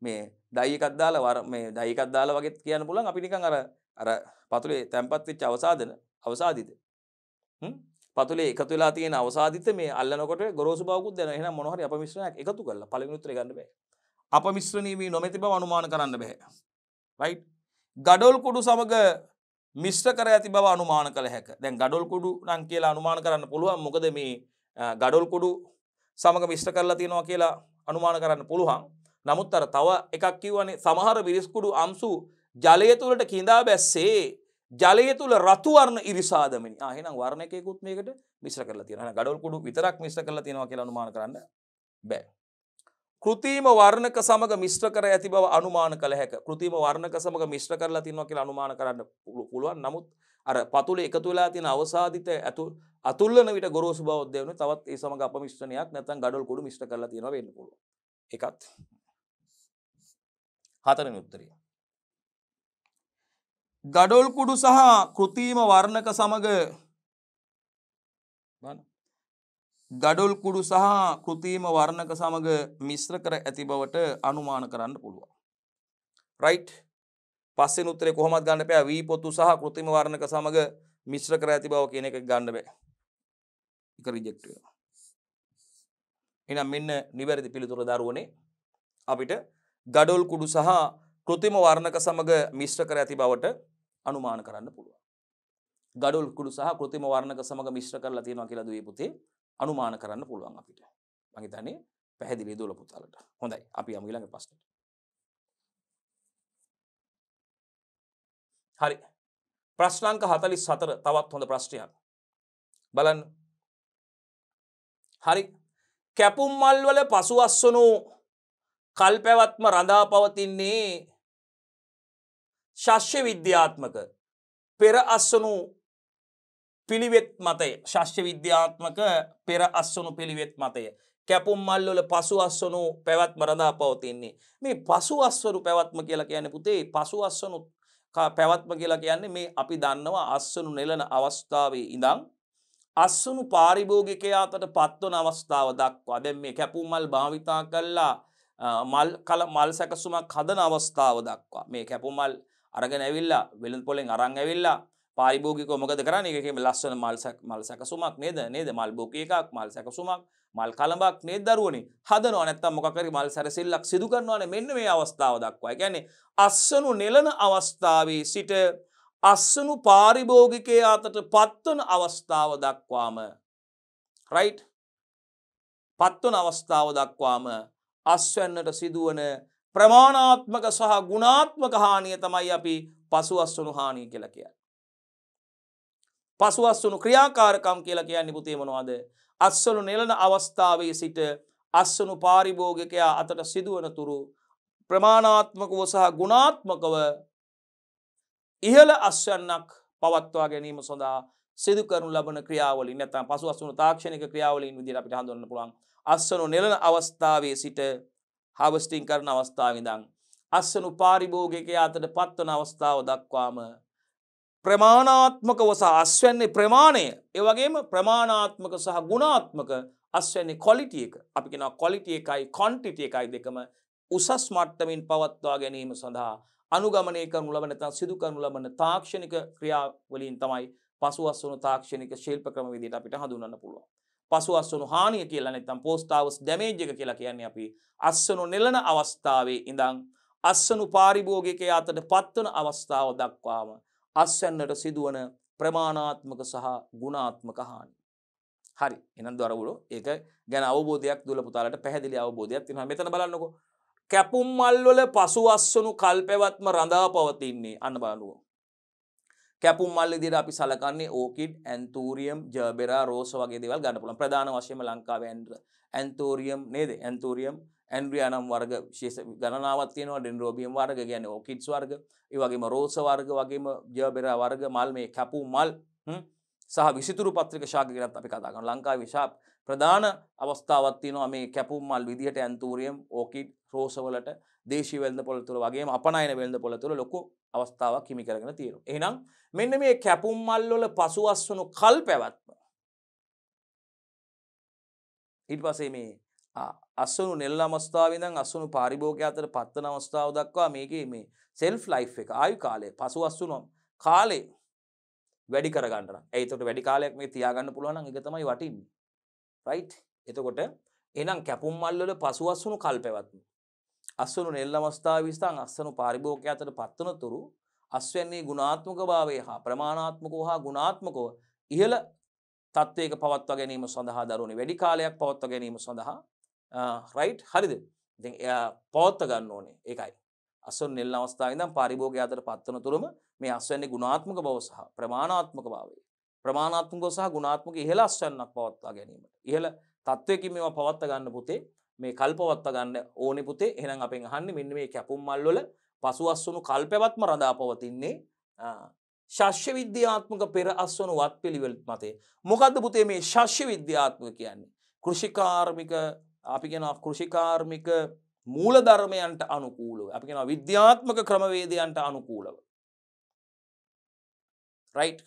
මේ දයිකක් දාලා වර මේ දයිකක් දාලා වගේ කියන්න පුළුවන්. අපි නිකන් අර අර පතුලේ තැම්පත් වෙච්ච අවසාදන අවසාදිත. හ්ම්? පතුලේ එකතු වෙලා තියෙන අවසාදිත මේ අල්ලනකොට ගොරෝසු බවකුත් දෙනවා. එහෙනම් මොනවා හරි අපමිශ්‍රණයක් එකතු කරලා පළවෙනි උත්තරේ ගන්න බෑ. අපමිශ්‍රණී වී නොමැති බව අනුමාන කරන්න බැහැ. රයි් ගඩොල් කුඩු සමඟ මිශ්‍ර කර ඇති බව අනුමාන කළ හැක දැන් ගඩොල් කුඩු නං කියලා අනුමාන කරන්න පුළුවන් මොකද මේ ගඩොල් කුඩු සමඟ මිශ්‍ර කරලා තියෙනවා කියලා අනුමාන කරන්න පුළුවන් නමුත් අර තව එකක් කිව්වනේ සමහර විරිස්කුඩු අම්සු ජලය තුළට කිඳා බැස්සේ ජලය තුළ රතුවර්ණ ඉරිසාදමනි ආහෙනම් වර්ණයකයකුත් මේකට මිශ්‍ර කරලා තියෙන ගඩොල් කුඩු විතරක් මිශ්‍ර කරලා තියෙනවා කියලා අනුමාන කරන්න බෑ කෘතිීම වර්ණක සමග මිශ්‍ර කර ඇති බව අනුමාන කළ හැක කෘතිීම වර්ණක සමග මිශ්‍ර කරලා තිනව කියලා අනුමාන කරන්න පුළුවන් නමුත් අර පතුල එකතු වෙලා තියෙන අවසාධිත ඇතු අතුල්ලන විට ගොරෝසු බව දෙවන තවත් ඒ සමග අපමිශ්‍රණයක් නැත්නම් ගඩොල් කුඩු මිශ්‍ර කරලා තියෙනවා වෙන්න පුළුවන් එකත් හතරවෙනි උත්තරය ගඩොල් කුඩු සහ කෘතිීම වර්ණක සමග බලන්න ගඩොල් කුඩු සහ කෘතිීම වර්ණක සමඟ මිශ්‍ර කර ඇති බවට අනුමාන කරන්න පුළුවන්. රයි් පස්සෙන් උත්තරේ කොහොමත් ගන්න පෑ වී පොත්තු සහ කෘතිම වර්ණක සමඟ මිශ්‍ර කර ඇති බව කියන එක ගන්න බෑ එක රිජෙක්ට එනම් මෙන්න නිවැරදි පිළිතුර දරුවනේ අපිට ගඩොල් කුඩු සහ කෘතිම වර්ණක සමඟ මිශ්‍ර කර ඇති බවට අනුමාන කරන්න පුළුවන් ගඩොල් කුඩු සහ කෘතිම වර්ණක සමඟ මිශ්‍ර කරලා තියෙනවා කියලා දුවේ පුතේ අනුමාන කරන්න පුළුවන් අපිට මහිතන්නේ පැහැදිලි දොල පුතාලට හොඳයි අපි අමිලඟ පස්ට හරි ප්‍රශ්ලංක හතලි සතර තවත් හොඳ ප්‍රශ්ටයක් බලන්න හරි කැපුම් මල්වල පසුවස්සනු කල්පැවත්ම රඳා පවතින්නේ ශස්්‍ය විද්‍යාත්මක පෙර අස්සනු පිළිවෙත් මතය ශස්්‍ය විද්‍යාත්මක පෙර අස්සනු පිළිවෙත් මතය. කැපුම් මල්ලොල පසු අස්සනු පැවැත්ම රඳා පවතින්නේ. මේ පසු අස්වරු පැවත්ම කියලා කියන පුතේ පසු අස්සනු පැවත්ම කියලා කියන්නේ මේ අපි දන්නවා අස්සනු නෙලන අවස්ථාවේ ඉඳං. අස්සුනු පාරිභෝගිකයාතට පත්වන අවස්ථාව දක්වා දැ මේ කැපුම්මල් භාවිතා කල්ලා මල් කල මල් සැකසුමක් හදන අවස්ථාව දක්වා මේ කැපුමල් අරගෙන ඇවිල්ලා වෙළඳ පොලෙන් අරං ඇවිල්ලා පාරිභෝගික මොකද කරන්න එක ලස්සන මල්සක් මල් සැකසුමක් නේද නේද මල් බෝක එකක් මල් සැකසුමක් මල් කළඹක් නේ දරුවනි හදන නැත්තම් මොකරි මල් සැරසිල්ලක් සිදුකරන්නවන මෙන්න මේ අවස්ථාව දක්වා ගැනෙ අස්සනු නෙලන අවස්ථාවේ සිට අස්සනු පාරිභෝගිකය අතට පත්වන අවස්ථාව දක්වාම රයි් පත්වන අවස්ථාව දක්වාම අස්වැන්නට සිදුවන ප්‍රමාණාත්මක සහ ගුණාත්මක හානිය තමයි අපි පසු අස්සනු හානිය කියලා කිය. පසුවස්සුණු ක්‍රියාකාරකම් කියලා කියන්න පුතේමනවාද. අත්සලු නෙලන අවස්ථාවේ සිට අස්සනු පාරිභෝගකයා අතට සිදුවන තුරු ප්‍රමාණාත්මකව සහ ගුණාත්මකව ඉහළ අස්වන්නක් පවත්වා ගැනීම සොඳා සිදුකරනු ලබන ක්‍රියාවලින් නැතම් පසු අසුන තාක්ෂණක ක්‍රියාවලින් විදිර අපිට හඳුන්න පුළුවන් අස්සනු නෙලන අවස්ථාවේ සිට හවස්ටිං කරන අවස්ථාවවිදං. අස්සනු පාරිභෝගකයා අතට පත්වන අවස්ථාව දක්වාම ප්‍රමාණාත්මකව සහ අස්වැන්නේ ප්‍රමාණය ඒවගේම ප්‍රමාණාත්මක සහ ගුණාත්මක අස්වැන්නේ කොලිටිය එක අපි කෙන කොලිටිය එකයි කොන්ටිටිය එකයි දෙකම උසස් මට්ටමින් පවත්වා ගැනීම සඳහා අනුගමනය කරනු ලබනතන් සිදු කරනු ලබන තාක්ෂණික ක්‍රියාවලින් තමයි පසුවස් වුණු තාක්ෂණික ශිල්ප ක්‍රම විදිහට අපිට හඳුන්වන්න පුළුවන්. පසුවස් වුණු හානිය කියලා නැත්නම් පෝස්ටාවස් ඩැමේජ් එක කියලා කියන්නේ අපි අස්වනු නෙලන අවස්ථාවේ ඉඳන් අස්සනු පාරිභෝගිකයා අතට පත්වන අවස්ථාව දක්වාම අස්වැන්නට සිදුවන ප්‍රමාණාත්මක සහ ගුණාත්මක හානි. හරි එනම් දරවුලෝ ඒක ගැන අවබෝධයක් දුල පුතාලට පැහැදිලි අවබෝධයක් තිෙන මෙතන බලන්නකො. කැපුම් මල්වල පසු අස්සනු කල්පැවත්ම රඳා පවතින්නේ අන්න බලනුවෝ. කැපුම් මල්ලදිර අපි සලකන්නේ ඕකිඩ් ඇන්තූරියම් ජබෙරා රෝස වගේ දෙවල් ගන්න පුළන් ප්‍රධාන වශයම ලංකාව ඇන්තූරියම් නේද ඇන්තූරියම් ඇන්ඩ්‍රියානම් වර්ග ශේෂ ගණනාවත් තියෙනවා ඩෙන්ඩරෝබියම් වර්ග ගැන ඕකිඩ්ස් වර්ග ඒවගේම රෝස වර්ග වගේම ජයබෙර වර්ග මල් මේ කැපූ මල් සහ විසිතුරු පත්‍රික ශාක ගැනත් අපි කතාගන්න ලංකා විශා ප්‍රධාන අවස්ථාවත් තියෙනවා මේ කැපුම් මල් විදිහට ඇන්තූරියම් ඕකිඩ් රෝසවලට දේශී වෙල්ද පොළතුර වගේ අපනයන වෙල්ද පොළතුර ලොකු අවස්ථාවක් හිමි කරගෙන තියෙන. එහනම් මෙන්න මේ කැපුම් මල්ලොල පසු අස්වනු කල් පැවැත්ම. ඉට පසේ මේ අස්සුණු නෙල් අමස්ථාවදන් අස්සුණු පාරිභෝගය අතර පත්වන අවස්ථාව දක්වා මේකේ මේ සෙල්ෆ් ලයි් එක ආයු කාලය පසු අස්සුනම් කාලේ වැඩි කරගන්න ඇතට වැඩි කාලයක් මේ තියාගන්න පුළුවන් එක තමයි වටින් රයි් එතකොට එනම් කැපුම් මල්ලල පසු අස්සුණු කල් පැවත්ම අස්සුණු නෙල් අමස්ථාව විස්ථාන් අස්සනු පාරිභෝගය අතර පත්වන තුරු අස්වන්නේ ගුණාත්මක භාවේ හා ප්‍රමාණාත්මකෝ හා ගුණාත්මකෝ ඉහළ තත්වයක පවත්ව ගැනීම සඳහා දරුණේ වැඩි කාලයක් පවත්ව ගැනීම සඳහා රයිට් හරිද එයා පවත්ත ගන්න ඕනේ ඒකයි අසුන් නිල් අවස්ථාවදම් පරිභෝගය අතර පත්වන තුළම මේ අස්වැන්නේ ගුණාත්මක බව සහ ප්‍රමාණාත්මක භාවේ ප්‍රමාණාත්මක සහ ගුණාත්මක ඉහළ අස්වැන්නක් පවත්වා ගැනීමට ඉහළ තත්ත්වයකින් මේවා පවත්ත ගන්න පුතේ මේ කල්පවත්ත ගන්න ඕනි පුතේ එහෙනම් අපෙන් අහන්නේ මෙන්න මේ කැපුම් මල්වල පසු අස්වනු කල්පවත්ම රඳා පවතින්නේ ශස්්‍ය විද්‍යාත්මක පෙර අස්වනු වත් පිළිවෙල් මතේ මොකද පුතේ මේ ශස්්‍ය විද්‍යාත්මක කියන්නේ කෘෂිකාර්මික අපි ගෙන කෘෂිකාර්මික මූලධර්මයන්ට අනුකූලව අපි ගෙන විද්‍යාත්මක ක්‍රමවේදයන්ට අනුකූලව රයිට්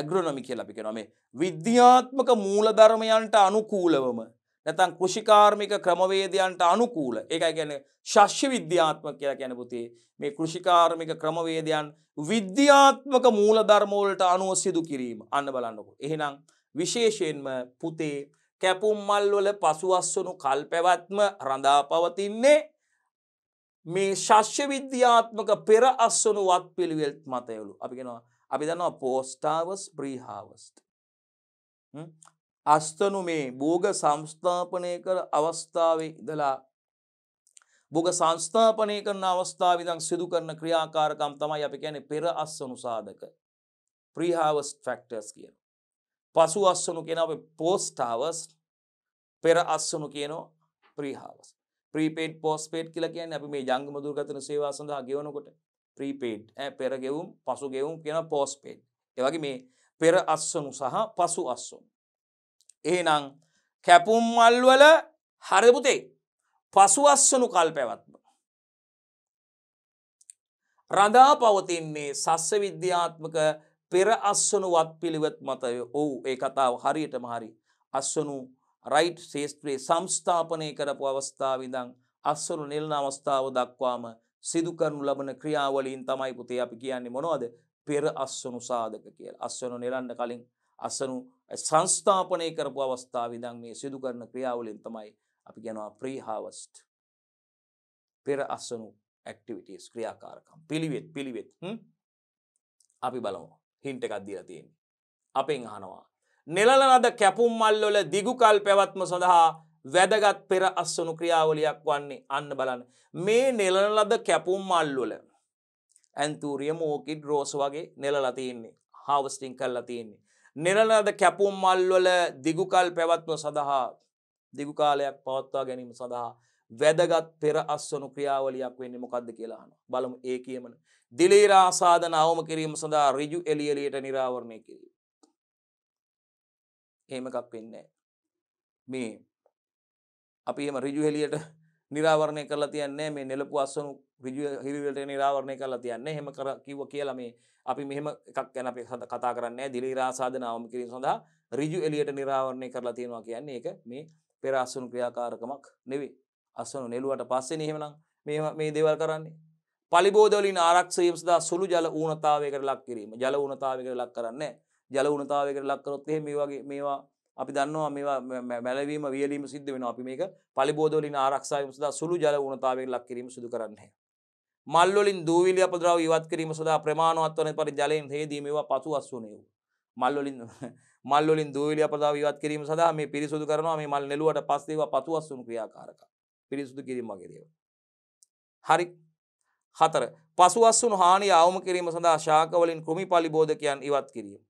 ඇග්‍රනමි කියල අපි කෙන මේ විද්‍යාත්මක මූලධර්මයන්ට අනුකූලවම නැතන් කෘෂිකාර්මික ක්‍රමවේදයන්ට අනුකූල එකයි ගැන ශශ්‍ය විද්‍යාත්මක කියලා ගැන පුතේ මේ කෘෂිකාර්මික ක්‍රමවේදයන් විද්‍යාත්මක මූලධර්මෝලට අනුව සිදු කිරීම අන්න බලන්නකු. එහෙනම් විශේෂයෙන්ම පුතේ කැපුම්මල්වල පසුවස්සනු කල් පැවැත්ම රඳා පවතින්නේ මේ ශශ්‍ය විද්‍යාත්මක පෙර අස්සනු වත් පිළිවෙල්ත් මතයවලු අපිගෙනවා අපි දන්නවා පෝස්ටාවස් ප්‍රීහාවස්ට අස්තනු මේ බෝග සංස්ථාපනය කර අවස්ථාවේ ඉදලා බොග සංස්ථාපනය කරන අවස්ථාවිදං සිදු කරන ක්‍රියාකාරකම් තමයි අපි ගැන පෙර අස්සනු සාධක ප්‍රීහාවස් ෆක්ටර්ස් කියන. පසු අස්සනු කෙන අප පෝස්ටාවස් පෙර අස්සුණු කියනෝ ප්‍රීහාවස් ප්‍රීපේට් පෝස්පේට් කියල කියන අපි මේ ජංගම දුර්ගතන සේවා සඳහා ගෙවනකොට ප්‍රීපේට් පෙරගෙවුම් පසු ගෙවුම් කියන පෝස්පේට් එවගේ මේ පෙර අස්සනු සහ පසු අස්සුන් ඒනං කැපුම් මල්වල හරපුතේ පසු අස්සනු කල් පැවත්ම රඳා පවතින්නේ සස්ස විද්‍යාත්මක පෙර අස්සනු වත් පිළිවත් මතය ඔවු ඒ කතාව හරියට මහරි අස්සනු රයිට් ශේෂත්‍රයේ සංස්ථාපනය කරපු අවස්ථාවවිඳං අස්සරු නිල්න අවස්ථාව දක්වාම සිදු කරනු ලබන ක්‍රියාවලින් තමයි පුතේ අපි කියන්නේ මොනවද පෙර අස්සනු සාධක කියලා අස්සනු නිලන්න කලින් අස්සනු සංස්ථාපනය කරපු අවස්ථාවවිදං මේ සිදු කරන ක්‍රියාවලින් තමයි අපි ගැනවා ප්‍රීහාවස්ට් පෙර අස්සනු ඇක්ටිවිටස් ක්‍රියාකාරකම් පිළිවෙත් පිළිවෙත් අපි බලමු හින්ට එකක් දීලා තියෙන්නේ අපෙන් අහනවා නෙලල නද කැපුම් මල්ලොල දිගුකල් පැවත්ම සඳහා වැදගත් පෙර අස්සනු ක්‍රියාවලියක් වන්නේ අන්න බලන්න. මේ නෙලනලද කැපුම් මල්ලොල ඇන්තූරිය මෝකිඩ් රෝස වගේ නෙලලතින්නේ හාවස්ටිං කල්ලා තියන්නේ. නිරලද කැපුම් මල්වල දිගුකල් පැවත්ම සඳහා දිගුකාලයක් පවත්වා ගැනීම සඳහා වැදගත් පෙර අස්වනු ක්‍රියාවලයක් වෙන්න මොකක්ද කියලාන බලමු ඒ කියමන. දිලීරාසාධන අවම කිරීම සඳහා රිජු එලියලියට නිරාවරණය කිරීම. එහෙම එකක් වෙන්නේ මේ අපි එම රිජු හෙලියට නිරාවරණය කරලා තියන්නේ මේ නෙලපු අස්සනු රිජු හිරිවලට නිරාවරණය කරලා තියන්නේ හෙම කර කිව්ව කියලා මේ අපි මෙහෙම එකක් ගැන අපි කතා කරන්නේ දිලී රාසාධනාවම කිරීම සඳහා රිජු එලියට නිරාවරණය කරලා තියෙනවා කියන්නේ ඒක මේ පෙර අස්සනු ක්‍රියාකාරකමක් නෙවෙයි අස්සනු නෙළුවට පස්සේ එහෙමනම් මේ මේ දේවල් කරන්නේ පලිබෝධවලින් ආරක්ෂයම් සදා සුළු ජල ඌනතාවයකට ලක් කිරීම ජල ඌනතාවයකට ලක් කරන්නේ ජල උනතාවයකට ලක්කරොත් එහෙ මේ වගේ මේවා අපි දන්නවා මේවා මැලවීම වියලීම සිද්ධ වෙනවා අපි මේක පලිබෝධවලින් ආරක්ෂා කිරීම සඳහා සුළු ජල උනතාවයකට ලක් කිරීම සිදු කරන්නේ. මල් වලින් දූවිලි අපද්‍රව්‍ය ඉවත් කිරීම සඳහා ප්‍රමාණවත් වන පරිදි ජලයෙන් හේදීම ඒවා පසුවස් වුණේ වූ. මල් වලින් (laughs) මල් වලින් දූවිලි අපද්‍රව්‍ය ඉවත් කිරීම සඳහා මේ පිරිසුදු කරනවා මේ මල් නෙළුවට පස්සේ ඒවා පසුවස් වුණු ක්‍රියාකාරකම්. පිරිසුදු කිරීම වගේ දේවල්. හරි හතර පසුවස්සුන් හානි අවම කිරීම සඳහා ශාකවලින් කෘමි පලිබෝධකයන් ඉවත් කිරීම.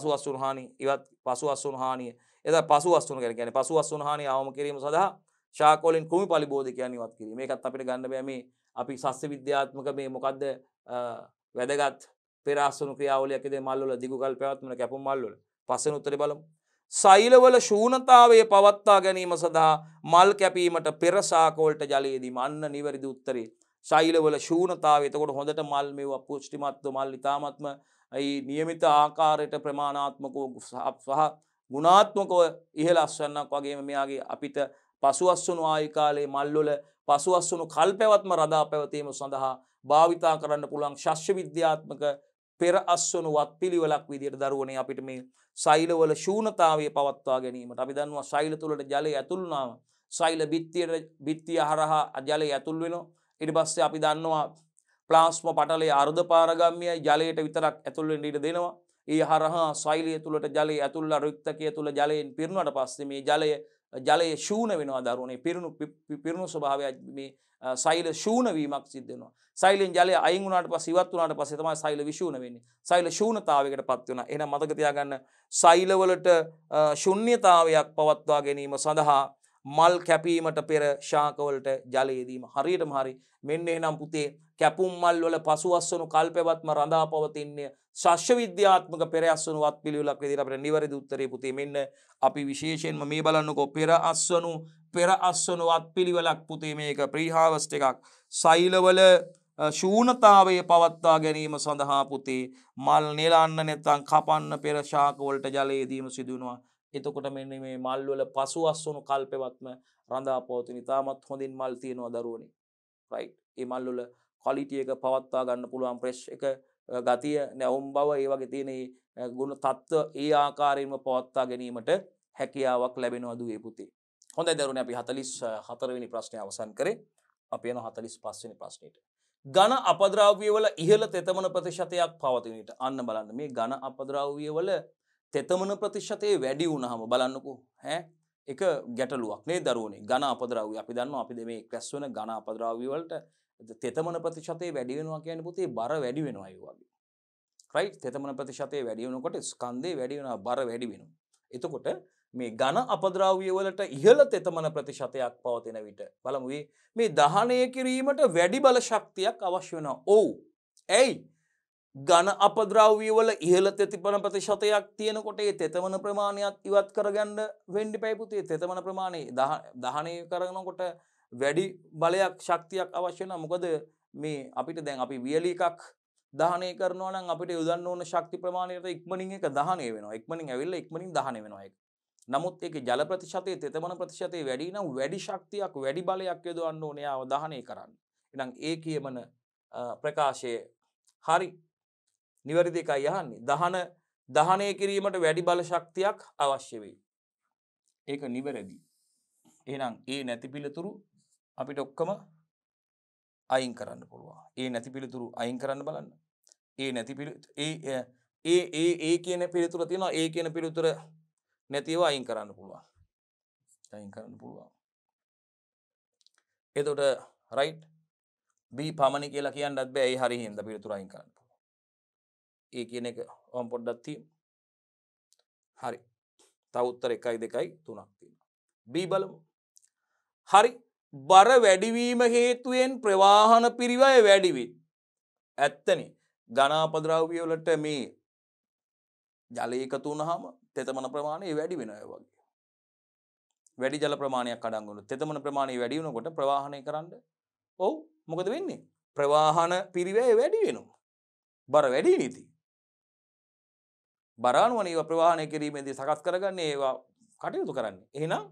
පසු අස්සුන් හානි ඉවත් පසු අස්සුන් හානිය එද පසු අස්සුන කර කියන පසු අස්සුන් හානි අවම කිරීම සඳහා ශාකොලින් කුමි පලිබෝධකයන් ඉවත් කිරීම එකත් අපිට ගන්න බෑමේ අපි සස්්‍ය විද්‍යාත්මක මේ මොකක්ද වැදගත් පෙරස්සුන ක්‍රියාවලයකද මල්ල දිගුකල් පැවත්මන කැපුම් මල්ලල පසන උත්තර බලම් සෛලවල ශූනතාවය පවත්තා ගැනීම සඳහා මල් කැපීමට පෙරසාකෝල්ට ජලයේදී මන්න නිවැරදි උත්තරේ ශෛලවල ශූනතාව එතකොට හොඳට මල් මේ පෘෂ්ටිමත්ව මල් ඉතාමත්ම ඇයි නියමිත ආකාරයට ප්‍රමාණාත්මකෝ සහ ගුණාත්මකව ඉහළ අස්වන්නක් වගේම මෙයාගේ අපිට පසුවස්සුණු ආයිකාලේ මල්ලොල පසුවස්සුණු කල් පැවත්ම රදා පැවතීම සඳහා භාවිතා කරන්න පුළන් ශශ්‍ය විද්‍යාත්මක පෙර අස්වනු වත් පිළිවලක් විදියට දරුවනේ අපිට මේ සෛලවල ශූනතාවය පවත්වා ගැනීමට අපි දන්නවා සෛල තුළට ජලය ඇතුළුනාව සෛල බිත්තියට බිත්තිය හරහා අජලය ඇතුල් වෙන ඉඩ බස්සේ අපි දන්නවා ප්ලාස්ම පටලේ අර්ධ පාරගම්ය ජලයට විතරක් ඇතුළෙන් ඉට දෙනවා ඒ හරහා සයිලිය තුළට ජලය ඇතුල්ල රුක්තකය තුළ ජලයෙන් පිරුණට පස්සේ මේ ජලය ජලය ශූන වෙනවා දරුණේ පිරුණු පිරුණු ස්වභාවයක් මේ සයිල ශූනවීමක් සිද්ධනවා සයිලෙන් ජලය අයිගුණට පසිවත් වනට පසෙතම සයිල විශූන වෙන්නේ සයිල ශූනතාවකට පත්වන එන මතකතියාගන්න සයිලවලට ශුන්්‍යතාවයක් පවත්වා ගැනීම සඳහා මල් කැපීමට පෙර ශාකවලට ජලයේදීම හරියටම හරි මෙන්න එනම් පුතේ කැපුම් මල් වල පසුවස්සනු කල්පවත්ම රඳා පවතින්නේ ශස්්‍ය විද්‍යාත්මක පෙරස්සනුවත් පිළිවෙලක් විදිහට අපිට නිවැරදි උත්තරේ පුතේ මෙන්න අපි විශේෂයෙන්ම මේ බලන්නකෝ පෙර අස්වනු පෙර අස්වනුවත් පිළිවෙලක් පුතේ මේක ප්‍රීහාවස්ට එකක් සෛලවල ශූනතාවය පවත්වා ගැනීම සඳහා පුතේ මල් නෙලන්න නැත්තං කපන්න පෙරශාකවලට ජලයේදීම සිදුවනවා එතකොට මෙන්න මේ මල්වල පසු අස්වුණු කල්පෙවත්ම රඳා පවතින ඉතාමත් හොඳින් මල් තියෙනවා දරුවනි රයිට් ඒ මල්වල ක්වලිටි එක පවත්වා ගන්න පුළුවන් ප්‍රෙෂ් එක ගතිය නැවුම් බව ඒ වගේ තියෙන ගුණ තත්ත්ව ඒ ආකාරයෙන්ම පවත්වා ගැනීමට හැකියාවක් ලැබෙනවා දුවේ පුතේ හොඳයි දරුවනි අපි 44 වෙනි ප්‍රශ්නය අවසන් කරේ අපි යනවා 45 වෙනි ප්‍රශ්නෙට ඝන අපද්‍රව්‍ය වල ඉහළ තෙතමන ප්‍රතිශතයක් පවතින විට අන්න බලන්න මේ ඝන අපද්‍රව්‍ය වල තෙතමන ප්‍රතිශතයේ වැඩි වුණහම බලන්නකෝ හැ එක ගැටලුවක් නේ දරුවනේ ඝන අපද්‍රව්‍ය අපි දන්නවා අපි මේ ක්‍රැස් වෙන ඝන අපද්‍රව්‍ය වලට තෙතමන ප්‍රතිශතයේ වැඩි වෙනවා කියන්නේ පුතේ බර වැඩි වෙනවා ඒ වගේ. රයිට් තෙතමන ප්‍රතිශතයේ වැඩි වෙනකොට ස්කන්ධේ වැඩි වෙනවා බර වැඩි වෙනවා. එතකොට මේ ඝන අපද්‍රව්‍ය වලට ඉහළ තෙතමන ප්‍රතිශතයක් පවතින විට බලමු මේ දහණය කිරීමට වැඩි බල ශක්තියක් අවශ්‍ය වෙනවා. ඔව්. ඇයි? ඝන අපද්‍රව්‍ය වල ඉහළ තෙතිපන ප්‍රතිශතයක් තියෙනකොට ඒ තෙතමන ප්‍රමාණයක් ඉවත් කරගන්න වෙන්න ඉපයි පුතේ තෙතමන ප්‍රමාණය දහණය කරනකොට වැඩි බලයක් ශක්තියක් අවශ්‍ය නැහැ මොකද මේ අපිට දැන් අපි වියලි එකක් දහණය කරනවා නම් අපිට යොදන්න ඕන ශක්ති ප්‍රමාණයට ඉක්මනින් එක දහණය වෙනවා ඉක්මනින් ඇවිල්ලා ඉක්මනින් දහණය වෙනවා ඒක නමුත් ඒකේ ජල ප්‍රතිශතය තෙතමන ප්‍රතිශතය වැඩි නම් වැඩි ශක්තියක් වැඩි බලයක් යොදවන්න ඕනේ ආව දහණය කරන්න එහෙනම් ඒ කියමන ප්‍රකාශයේ හරි නිවැරදි එකයි යහන්නේ දහන දහනය කිරීමට වැඩි බල ශක්තියක් අවශ්‍ය වෙයි. ඒක නිවැරදි. එහෙනම් ඒ නැති පිළිතුරු අපිට ඔක්කොම අයින් කරන්න පුළුවන්. ඒ නැති පිළිතුරු අයින් කරන්න බලන්න. ඒ නැති ඒ ඒ ඒ කියන පිළිතුර තියෙනවා ඒ කියන පිළිතුර නැතිව අයින් කරන්න පුළුවන්. අයින් කරන්න පුළුවන්. එතකොට රයිට් B පමණි කියලා කියන්නත් බෑ ඒ හරියෙන්ද පිළිතුර අයින් කරන්න. ඒ කියන එක හොම් පොඩ්ඩත්ති හරි තවුත්තර එකයි දෙකයි තුනක්තිෙන. බී බලමු හරි බර වැඩිවීම හේතුවෙන් ප්‍රවාහන පිරිවය වැඩිවී. ඇත්තන ගනාපද්‍රව්‍යවලට මේ ජලයකතු වනහම තෙතමන ප්‍රමාණය වැඩි වෙනය වගේ. වැඩි ජල ප්‍රමාණයක් අඩංගුණු තෙතමන ප්‍රමාණය වැඩියුණකොට ප්‍රවාහණය කරන්න ඔවු මොකද වෙන්නේ ප්‍රවාහන පිරිවය වැඩි වෙනවා. බර වැඩි නීති බරානුවන ඒව ප්‍රවාහණය කිරීමේදී සකස් කරගන්නේ ඒවා කටයුතු කරන්නේ. එහෙනම්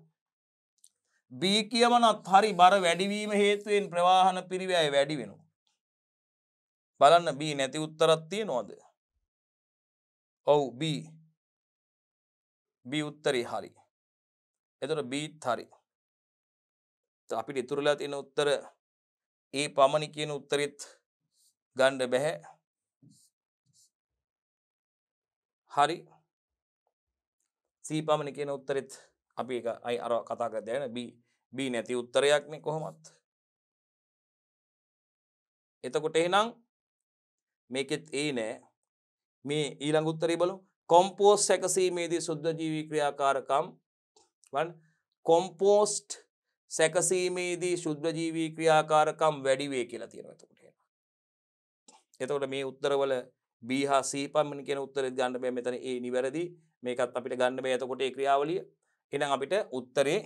B කියමනත් හරි බර වැඩිවීම හේතුවෙන් ප්‍රවාහන පිරිවැය වැඩි වෙනවා. බලන්න B නැති උත්තරත් තියෙනවද? ඔව් B. B උත්තරේ හරි. එතකොට B හරි. අපිට ඉතුරුලා තියෙන උත්තර ඒ පමණි කියන උත්තරෙත් ගන්න බැහැ. හරි සීපමණ කියන උත්තරෙත් අපි එක අයි අර කතාක දයන බී නැති උත්තරයක්න කොහොමත් එතකොට එනම් මේකෙත් ඒ නෑ මේ ඊළඟ උත්තරරි බලු කොම්පෝස් සැකසීමේදී සුද්ධ ජීවී ක්‍රියාකාරකම් වන් කොම්පෝස්ට් සැකසීමේදී ශුද්ධජීවී ක්‍රියාකාරකම් වැඩිවේ කියලා තියෙනතකට එතකොට මේ උත්තරවල බීහා සීපමණ කියෙන උත්තර ගන්න බෑ මෙතන ඒ නිවැරදි මේකත් අපිට ගන්න බෑතකොට ඒ ක්‍රියාවලිය එනම් අපිට උත්තරේ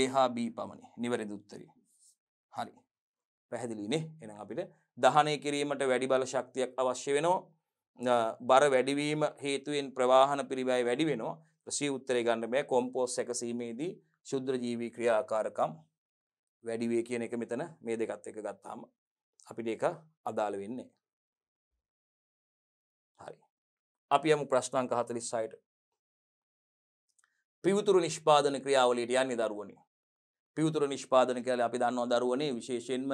ඒ හා බී පමණි නිවැරදි උත්තරී හරි පැහැදිලිනේ එනම් අපිට දහනය කිරීමට වැඩි බල ශක්තියක් අවශ්‍ය වෙනවා බර වැඩිවීම හේතුවෙන් ප්‍රවාහන පිරිවයි වැඩි වෙනවා සී උත්තරේ ගන්න මේ කොම්පෝස් සැකසීමේදී ශුද්‍ර ජීවී ක්‍රියාකාරකම් වැඩිවේ කියන එක මෙතන මේ දෙකත් එක ගත්තාම අපිට එක අදාළ වෙන්නේ අපි යමු ප්‍රශ්නාංක 46ට. පිවිතුරු නිෂ්පාදන ක්‍රියාවලියට යන්නේ දරුවනේ. පිවිතුරු නිෂ්පාදන කියලා අපි දන්නවා දරුවනේ විශේෂයෙන්ම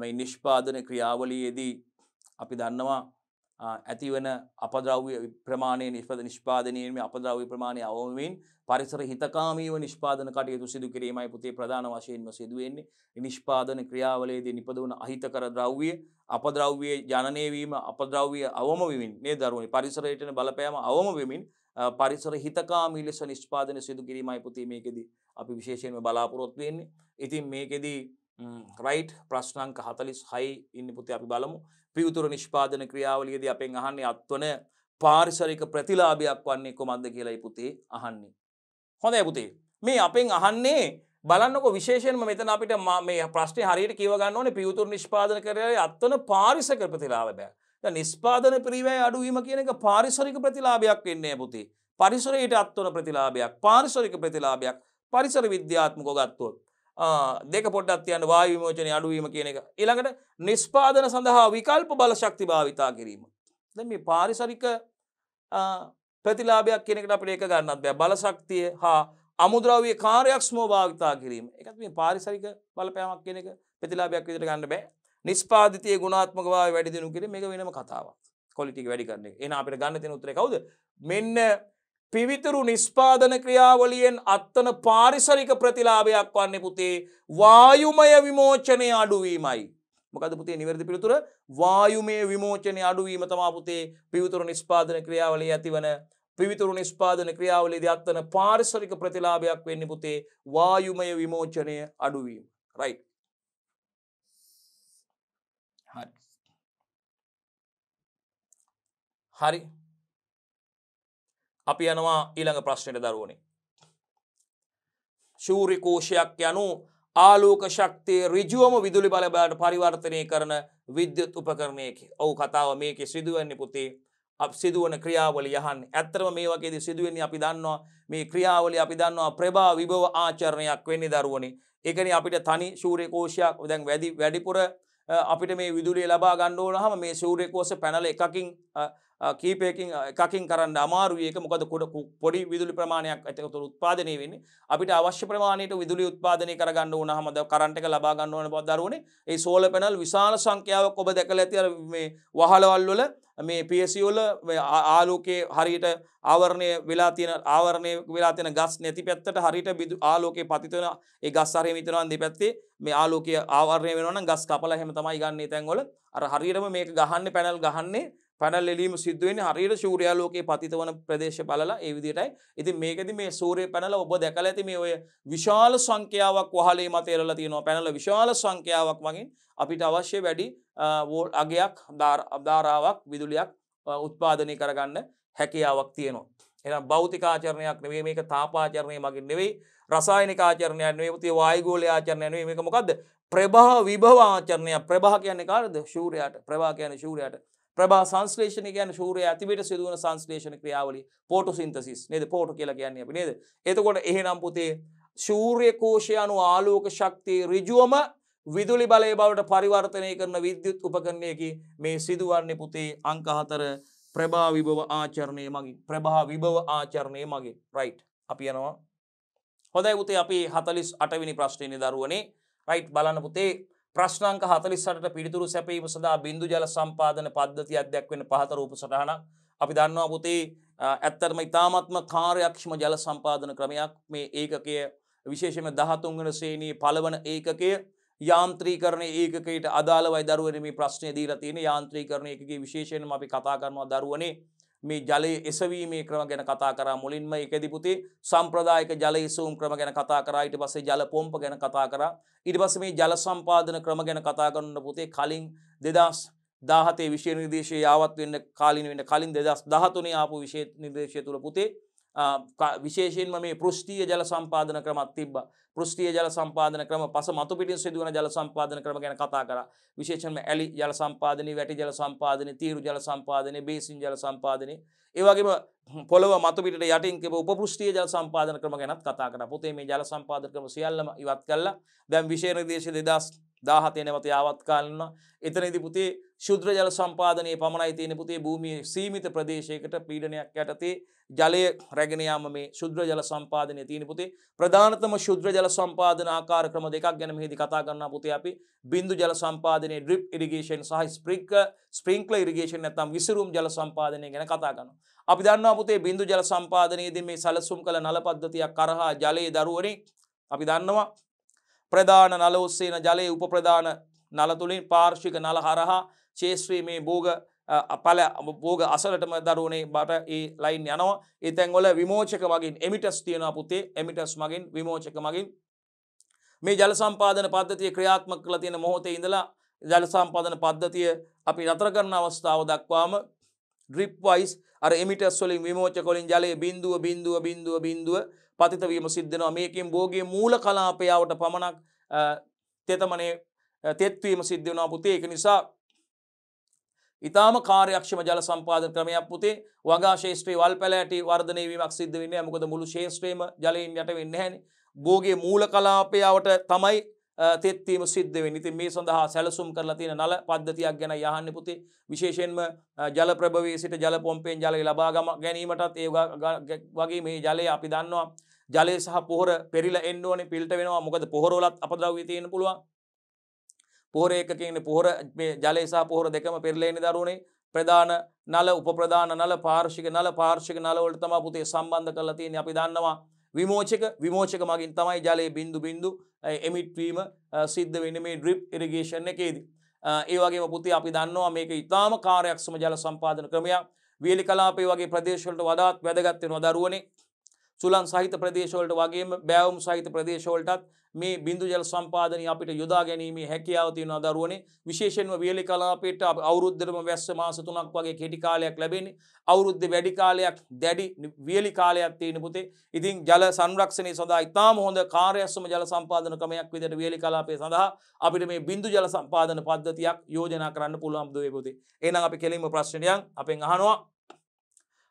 මේ නිෂ්පාදන ක්‍රියාවලියේදී අපි දන්නවා ඇතිවන අපද්‍රව්‍ය ප්‍රමාණය නිෂ්පද නිෂ්පාදනයෙන් අපද්‍රව්‍ය ප්‍රමාණය අවමින් පරිසර හිතකාමීව නිෂ්පාදන කටයුතු සිදු කිරීමයි පුතේ ප්‍රධාන වශයෙන්ම සිදුවෙන්නේ නිෂ්පාදන ක්‍රියාවලයේදී නිපදවන අහිතකර ද්‍රව්‍ය අපද්‍රව්‍ය ජනනය වීම අපද්‍රව්‍ය අවම වෙමින් මේ දරුවනි පරිසරයටන බලපෑම අවම වෙමින් පරිසර හිතකාමී ලෙස නිෂ්පාදන සිදු කිරීමයි පුතේ මේකෙදී අපි විශේෂයෙන්ම බලාපොරොත්තු වෙන්නේ. ඉතින් මේකෙදී රයිට් ප්‍රශ්නංක හතලිස් හයි ඉන්න පුති අපි බලමු පියුතුර නිෂ්පාදන ක්‍රියාවලියද අපෙන් අහන්නේ අත්වන පාරිසරික ප්‍රතිලාභයක් වන්නේ කොමන්ද කියලයි පුතේ අහන්නේ. හොඳ ඇපුතේ මේ අපෙන් අහන්නේ බලන්නක විශේෂෙන්ම මෙතන අපිට මේ ප්‍රශ්නය හරියට කියවගන්න ඕන පියුතුර නිෂ්පාදන කරය අත්වන පාරිසක ප්‍රතිලාභයක් නිස්්පාදන ප්‍රීවය අඩුවීම කියන එක පාරිසරික ප්‍රතිලාභයක් වෙන්නේ පුති. පරිසරයට අත්වන ප්‍රතිලාභයක් පාරිසරික ප්‍රතිලාභයක් පරිසර විද්‍යාත්මක ගත්තොත්. දෙක පොඩ්ඩත් යන්න වායවිමෝචනය අඩුවීම කියන එක. ඊළඟට නිස්්පාදන සඳහා විකල්ප බල ශක්ති භාවිතා කිරීම. දැ මේ පාරිසරික ප්‍රතිලාභයක් කෙනෙකට අපට ඒක ගන්නත් බෑ බලශක්තිය හා අමුද්‍රවිය කාරයක් ස්මෝ භාවිතා කිරීම එකත් මේ පාරිසරික බලපෑමක් කෙනෙක ප්‍රතිලාභයක් විදිට ගන්න බෑ නිස්්පාතිය ගුණාත්මකවා වැඩිදිනු කිරීම මේ වෙනම කතාවක් කොලිටි වැඩි කරන්නේ එන අපට ගන්න තින උත්‍රේ කවුද මෙන්න පිවිතුරු නිස්්පාදන ක්‍රියාවලියෙන් අත්තන පාරිසරික ප්‍රතිලාභයක් වන්න පුතේ වායුමය විමෝචනය අඩුවීමයි. මොකද පුතේ නිවැරදි පිළිතුර වායුමය විමෝචනය අඩුවීම තමා පුතේ පිවිතුරු නිස්්පාදන ක්‍රියාවලිය ඇතිවන පිවිතුරු නිස්්පාදන ක්‍රියාවලේ අත්තන පාරිසරික ප්‍රතිලාභයක් වෙන්න පුතේ වායුමය විමෝචනය අඩුවීම. රයි. හරි. අපි යනවා ඊළඟ ප්‍රශ්නයට දරුවනේ. ශූරිකෝෂයක් යනු ආලෝක ශක්තිය රිජුවම විදුලි බලබලට පරිවර්තනය කරන විද්‍යුත් උපකරණයකි ඔවු කතාව මේක සිදුවන්නේ පුතේ අප සිදුවන ක්‍රියාවල යහන් ඇත්තරම මේ වගේද සිදුවන්නේ අපි දන්නවා මේ ක්‍රියාවලි අපි දන්නවා ප්‍රභා විභව ආචරණයක් වෙන්නේ දරුවනේ එකන අපිට තනි ශූරයකෝෂයක් දැන් වැඩි වැඩිපුර අපිට මේ විදුලිය ලබා ගණ්ඩෝන හම මේ සූරයකෝස පැනල එකකින් කීපයකින් එකකින් කරන්න අමාරුවයක මොකද කොඩ පොඩි විදුලි ප්‍රමාණයක් ඇතකතුර උත්පාදනය වෙන්නේ අපිට අවශ්‍ය ප්‍රමාණයට විදුලි උත්පාදනය කරගන්න ඕන හමද කරන්ටක ලබාගන්න ඕන බොදරුණේ ඒ සෝල පැනල් විශාල සංඛ්‍යාවක් ඔබ දැකල ඇති මේ වහලවල්වල මේ පියසිවල ආලෝකයේ හරියට ආවරණය වෙලා තියෙන ආවරණය වෙලා තියෙන ගස් නැති පැත්තට හරියට බිදු ආලෝකයේ පතිත වෙන ඒ ගස් හරියම හිතනවා දෙපැත්තේ මේ ආලෝකය ආවරණය වෙනවා නම් ගස් කපලා එහෙම තමයි ගන්න ඒ තැන්වල අර හරියටම මේක ගහන්නේ පැනල් ගහන්නේ පැනල් එලීම සිදුවෙන් හරියට සූරයාලෝකයේ පතිත වන ප්‍රදේශ බලලා ඒවිදිටයි ඉති මේකද මේ සූරය පැනල ඔබ දැකල ඇති මේ ඔය විශාල සංඛ්‍යාවක් වහලේ මතේරල තියෙනවා පැනල විශාල සංඛ්‍යාවක් මගින් අපිට අවශ්‍ය වැඩි වෝල් අගයක් අධාරාවක් විදුලියක් උත්පාදනය කරගන්න හැකියාවක් තියෙනවා. එ බෞතිකාචරණයක් නෙවේ මේක තාපාචරණය මගින් නෙවෙයි රසායනිකාචරණය නවති වායගෝල ආචරණයන මේක මොකක්ද ප්‍රභා විභවාචරණය ප්‍රභා කියන්නේ කාරද ශූරයාට ප්‍රභා කියන ශූරයාට ප්‍රභා සංශ්ලේෂණ කියන්නේ සූර්යයා ඇතිවිට සිදුවන සංශ්ලේෂණ ක්‍රියාවලිය ෆෝටෝසින්තසිස් නේද ෆෝටෝ කියලා කියන්නේ අපි නේද එතකොට එහෙනම් පුතේ සූර්ය කෝෂය අනු ආලෝක ශක්තිය ඍජුවම විදුලි බලය බවට පරිවර්තනය කරන විද්‍යුත් උපකරණයකි මේ සිදුවන්නේ පුතේ අංක හතර ප්‍රභා විභව ආචරණය මගින් ප්‍රභා විභව ආචරණය මගින් රයිට් අපි යනවා හොඳයි පුතේ අපි 48 වෙනි ප්‍රශ්නේ දරුවනේ රයිට් බලන්න පුතේ ප්‍රශ්නංක හතලිස්සට පිළිතුරු සැපීම සඳහා බින්දු ජල සම්පාදන පද්ධති අධ්‍යයක් වෙන පහත රූප සටහනක් අපි දන්නවා පුතේ ඇත්තටම ඉතාමත්ම කාර්යක්ෂම ජල සම්පාදන ක්‍රමයක් මේ ඒකකය විශේෂම දහතුන්ගන සේනයේ පලවන ඒකකය යාන්ත්‍රීකරණය ඒකට අදාලවයි දරුවන මේ ප්‍රශ්නය දීර තියෙන යාන්ත්‍රීකරණයකගේ විශේෂයෙන්ම අපි කතා කරනවා දරුවනේ මේ ජලයේ එසවීමේ ක්‍රම ගැන කතා කරා මුලින්ම ඒකෙදි පුතේ සම්ප්‍රදායික ජල ඉසවුම් ක්‍රම ගැන කතා කරා ඊට පස්සේ ජල පොම්ප ගැන කතා කරා ඊට පස්සේ මේ ජල සම්පාදන ක්‍රම ගැන කතා කරන පුතේ කලින් 2017 විෂය නිර්දේශයේ ආවත් වෙන්න කාලින වෙන්න කලින් 2013 ආපු විෂය නිර්දේශය තුල පුතේ විශේෂයෙන්ම මේ පෘෂ්ටිය ජල සම්පාධන ක්‍රමත් තිබ පෘෂ්ටිය ජල සම්පාධන ක්‍රම පස මතුපිටින් සිදුවන ජල සම්පාධන ක්‍රම ගැන කතා කර විශේෂම ඇලි ජල සම්පාධන වැටි ජල සම්පාධන තීරු ජල සම්පාධන බේසින් ජල සම්පාධනය ඒවගේම පොළව මතුපිට යටටින්ක උපෘෂ්ටිය ජල සම්පාධන ක්‍රම ගැනත් කතා කර පොතේ මේ ජල සම්පාධ ක්‍රම සියල්ලම ඉවත් කල්ලා දැම් විශේණ දේශ දෙදස් දාහතය නැවත යාවත් කාලන්න එතනදි පුතේ ශුද්‍රජල සම්පාධනය පමණයි තියෙන පුතේ භූමිය සීමිත ප්‍රදේශයකට පීඩනයක් යටතේ ජලය රැගෙනයාම මේ ශුද්‍රජල සම්පාධනය තියෙන පුතේ ප්‍රධානතම ශුද්‍රජල සම්පාධන ආකාර ක්‍රම දෙකක් ගැන හිදි කතා කරන්න පුතේ අපි බින්දු ජල සම්පාධනය ඩ්‍රිප් ඉරිගේෂන් සහ ස්ප්‍රික් ස්ප්‍රිංක්ල ඉරිගේෂන් නැතම් විසිරුම් ජල සම්පාධනය ගැන කතාගන්න. අපි දන්නවා පුතේ බින්දු ජල සම්පාධනයේද මේ සැලසුම් කළ නලපද්ධතියක් කරහා ජලයේ දරුවනේ අපි දන්නවා ප්‍රධාන නල ඔස්සේන ජලයේ උපප්‍රධාන නලතුළින් පාර්ශික නල හරහා චේත්‍රීමේ බෝග පල බෝග අසලටම දරුණේ බට ඒ ලයින් යනවා ඒතැන්වල විමෝචක මගින් එමිටස් තියෙන පුතේ එමිටස් මගින් විමෝචක මගින් මේ ජල සම්පාදන පද්ධතිය ක්‍රියාත්මක කළ තියෙන මොහොතේ ඉඳලා ජල සම්පාදන පද්ධතිය අපි නතර කරන අවස්ථාව දක්වාම ඩ්‍රිප්වයිස් අර එමිටස් වලින් විමෝචකොලින් ජලය බින්දුව බින්දුව බින්දුව බින්දුව පතිතවීම සිද්ධනවා මේකින් බෝගේ මූල කලාපයාවට පමණක් තෙතමනේ තෙත්වීම සිද්ධ වනා පුතේ එක නිසා ඉතාම කාර්යක්ෂම ජල සම්පාද ක්‍රමයක් පුතේ වගා ශේෂත්‍රයේ වල් පැලෑටි වර්ධනය වීමක් සිද්ධ වෙන්නේ මොකද මුළු ශේෂත්‍රයේම ජලයෙන් යට වෙන්නේ නැහැ ගෝගේ මූල කලාපයවට තමයි තෙත්වීම සිද්ධ වෙන ඉතින් මේ සඳහා සැලසුම් කරලා තියෙන නල පද්ධතියක් ගැන යහන්න පුතේ විශේෂයෙන්ම ජල ප්‍රභවයේ සිට ජල පොම්පයෙන් ජලය ලබා ගැනීමටත් ඒ වගේ මේ ජලය අපි දන්නවා ජලය සහ පොහොර පෙරිලා එන්න ඕනේ පිල්ට වෙනවා මොකද පොහොරවලත් අපද්‍රව්‍ය තියෙන පුළුවන් පෝරේකකින් පොහර ජලසා පොහර දෙකම පෙරලේනි දරුණේ ප්‍රධාන නල උප්‍රධාන නල පාර්ශික නල පාර්ශික නලවලට තම පුතේ සම්බන්ධ කරලා තියෙන අපි දන්නවා විමෝචක විමෝචක මගින් තමයි ජලය බින්දු බින්දු එමිට්වීම සිද්ධ වෙන මේ ඩ්‍රිප් ඉරිගේෂන් එකේදී. ඒවගේ පුති අපි දන්නවා මේක ඉතාම කාරයක්ෂම ජල සම්පාධන ක්‍රමයක් වියලි කලාපේ වගේ ප්‍රදේශවලට වඩාත් වැදගත්වෙනවා දරුවනේ සුලන් සහිත ප්‍රදේශවලට වගේම බෑවුම් සහිත ප්‍රදේශවලටත් මේ බිඳු ජල සම්පාදනය අපිට යොදා ගැනීමේ හැකියාව තියෙනවා දරුවනේ විශේෂයෙන්ම වියලි කලාපයට අවුරුද්දටම වැස්ස මාස 3ක් වගේ කෙටි කාලයක් ලැබෙන්නේ අවුරුද්දේ වැඩි කාලයක් දැඩි වියලි කාලයක් තියෙන පුතේ ඉතින් ජල සංරක්ෂණය සඳහා ඉතාම හොඳ කාර්යස්සම ජල සම්පාදන ක්‍රමයක් විදිහට වියලි කලාපය සඳහා අපිට මේ බිඳු ජල සම්පාදන පද්ධතියක් යෝජනා කරන්න පුළුවන් දුවේ පුතේ එහෙනම් අපි කෙලින්ම ප්‍රශ්නයක් අපෙන් අහනවා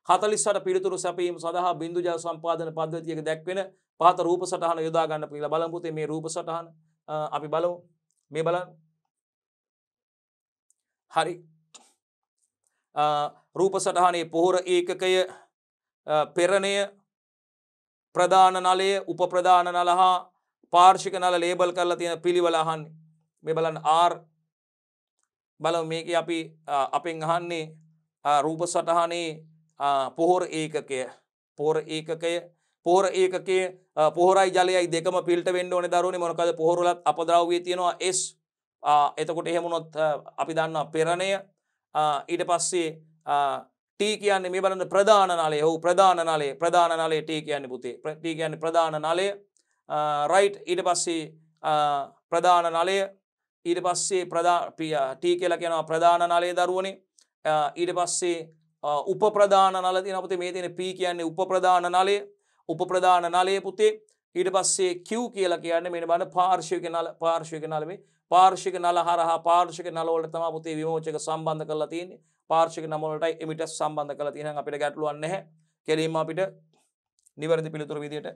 හතලිස්සට පිළිතුරු සැපීම සඳහා බින්දුජා සම්පාදන පද්ධතියක දැක්වෙන පහත රූප සටහන යොදාගන්න පිළ බලපුතේ මේ රූප සටහන අපි බලමු මේ බලන්න හරි රූප සටහනේ පොහොර ඒකකය පෙරණය ප්‍රධාන නලය උපප්‍රධාන නල හා පාර්ෂික නල ලේබල් කරලා තියෙන පිළිවලහන් මේ බලන්න ආර් බලව මේක අපි අපෙන් අහන්නේ රූප සටහනේ පොහොර ඒකකය පොහොර ඒකකය පොහොර ඒකකේ පොහොරයි ජලයයි දෙකම පිල්ට වෙන්න ඕනේ දරුවනේ මොනකද පොහොරලත් අපද්‍රව්‍ය තියෙනවා S එතකොට එහෙමුණොත් අපි දන්නවා පෙරණය ඊට පස්සේ ටී කියන්නේ මේ බලන්න ප්‍රධාන නාලේ ඔහු ප්‍රධාන නාලේ ප්‍රධාන නාලේ ටී කියන්නේ පුතේ ටී කියන්නේ ප්‍රධාන නාලය රයිට් ඊට පස්සේ ප්‍රධාන නාලය ඊට පස්සේ ප්‍රධා ටී කියලා කියනවා ප්‍රධාන නාලේ දරුවනේ ඊට පස්සේ උපප්‍රධාන නල තින අපතේ මේ තියෙන පී කියන්නේ උපප්‍රධාන නලය උපප්‍රධාන නලය පුතේ ඊට පස්සේ කිව් කියලා කියන්න මෙට බන්න පාර්ශයක නල පාර්ශයක නලමේ පාර්ශික නල හරහා පාර්ශික නලවලට තම පුතේ විමෝචක සම්බන්ධ කරලා තියන්නේ පාර්ශික නමලටයි එමිට සම්බන්ධ කළ තියෙන අපිට ගැටලුවන්න හැ කෙලීම අපිට නිවැරදි පිළිතුර විදියට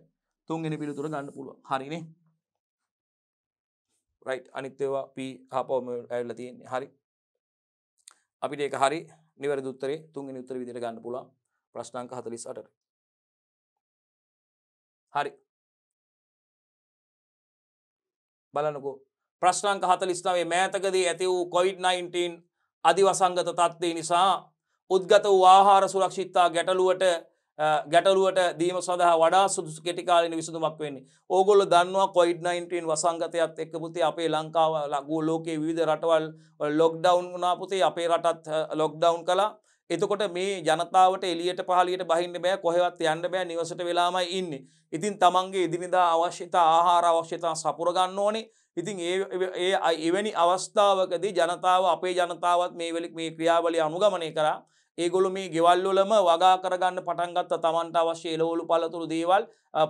තුන්ගෙන පිළිතුර ගන්න පුළුව හරිනේ රයි් අනිත්‍යවා පී හපෝම ඇල්ල තියෙන්නේ හරි අපිට ඒක හරි නිවැරදි උත්තරේ තුන්වෙනි උත්තර විදිහට ගන්න පුළුවන් ප්‍රශ්න අංක 48ට. හරි. බලන්නකෝ ප්‍රශ්න අංක 49 මෑතකදී ඇති වූ COVID-19 අධිවසංගත තත්ත්වය නිසා උද්ගත වූ ආහාර සුරක්ෂිතතා ගැටලුවට ගැටලුවට දීම සඳහා වඩා සුදුසු කෙටිකාලන විසඳුමක් වෙන්නේ ඕගොල්ල දන්නවා කොයිඩ්-19 වසංගතයත් එක්ක පුතේ අපේ ලංකාව ලගුව ලෝකයේ විවිධ රටවල් ලොක්ඩවුන් වුණා පුතේ අපේ රටත් ලොක්ඩවුන් කළා එතකොට මේ ජනතාවට එලියට පහලියට බහින්න බෑ කොහෙවත් යන්න බෑ නිවසට වෙලාමයි ඉන්න. ඉතින් තමන්ගේ ඉදිනිදා අවශ්‍යතා ආහාර අවශ්‍යතා සපුරගන්න ඕනේ ඉතින් ඒ එවැනි අවස්ථාවකදී ජනතාව අපේ ජනතාවත් මේ වෙලක් මේ ක්‍රියාවලි අනුගමනය කරා ඒගොලු මේ ගෙවල්ලොලම වගා කරගන්න පටන්ගත්ත තමන්ට අවශ්‍ය එලවලු පලතුරු දේවල්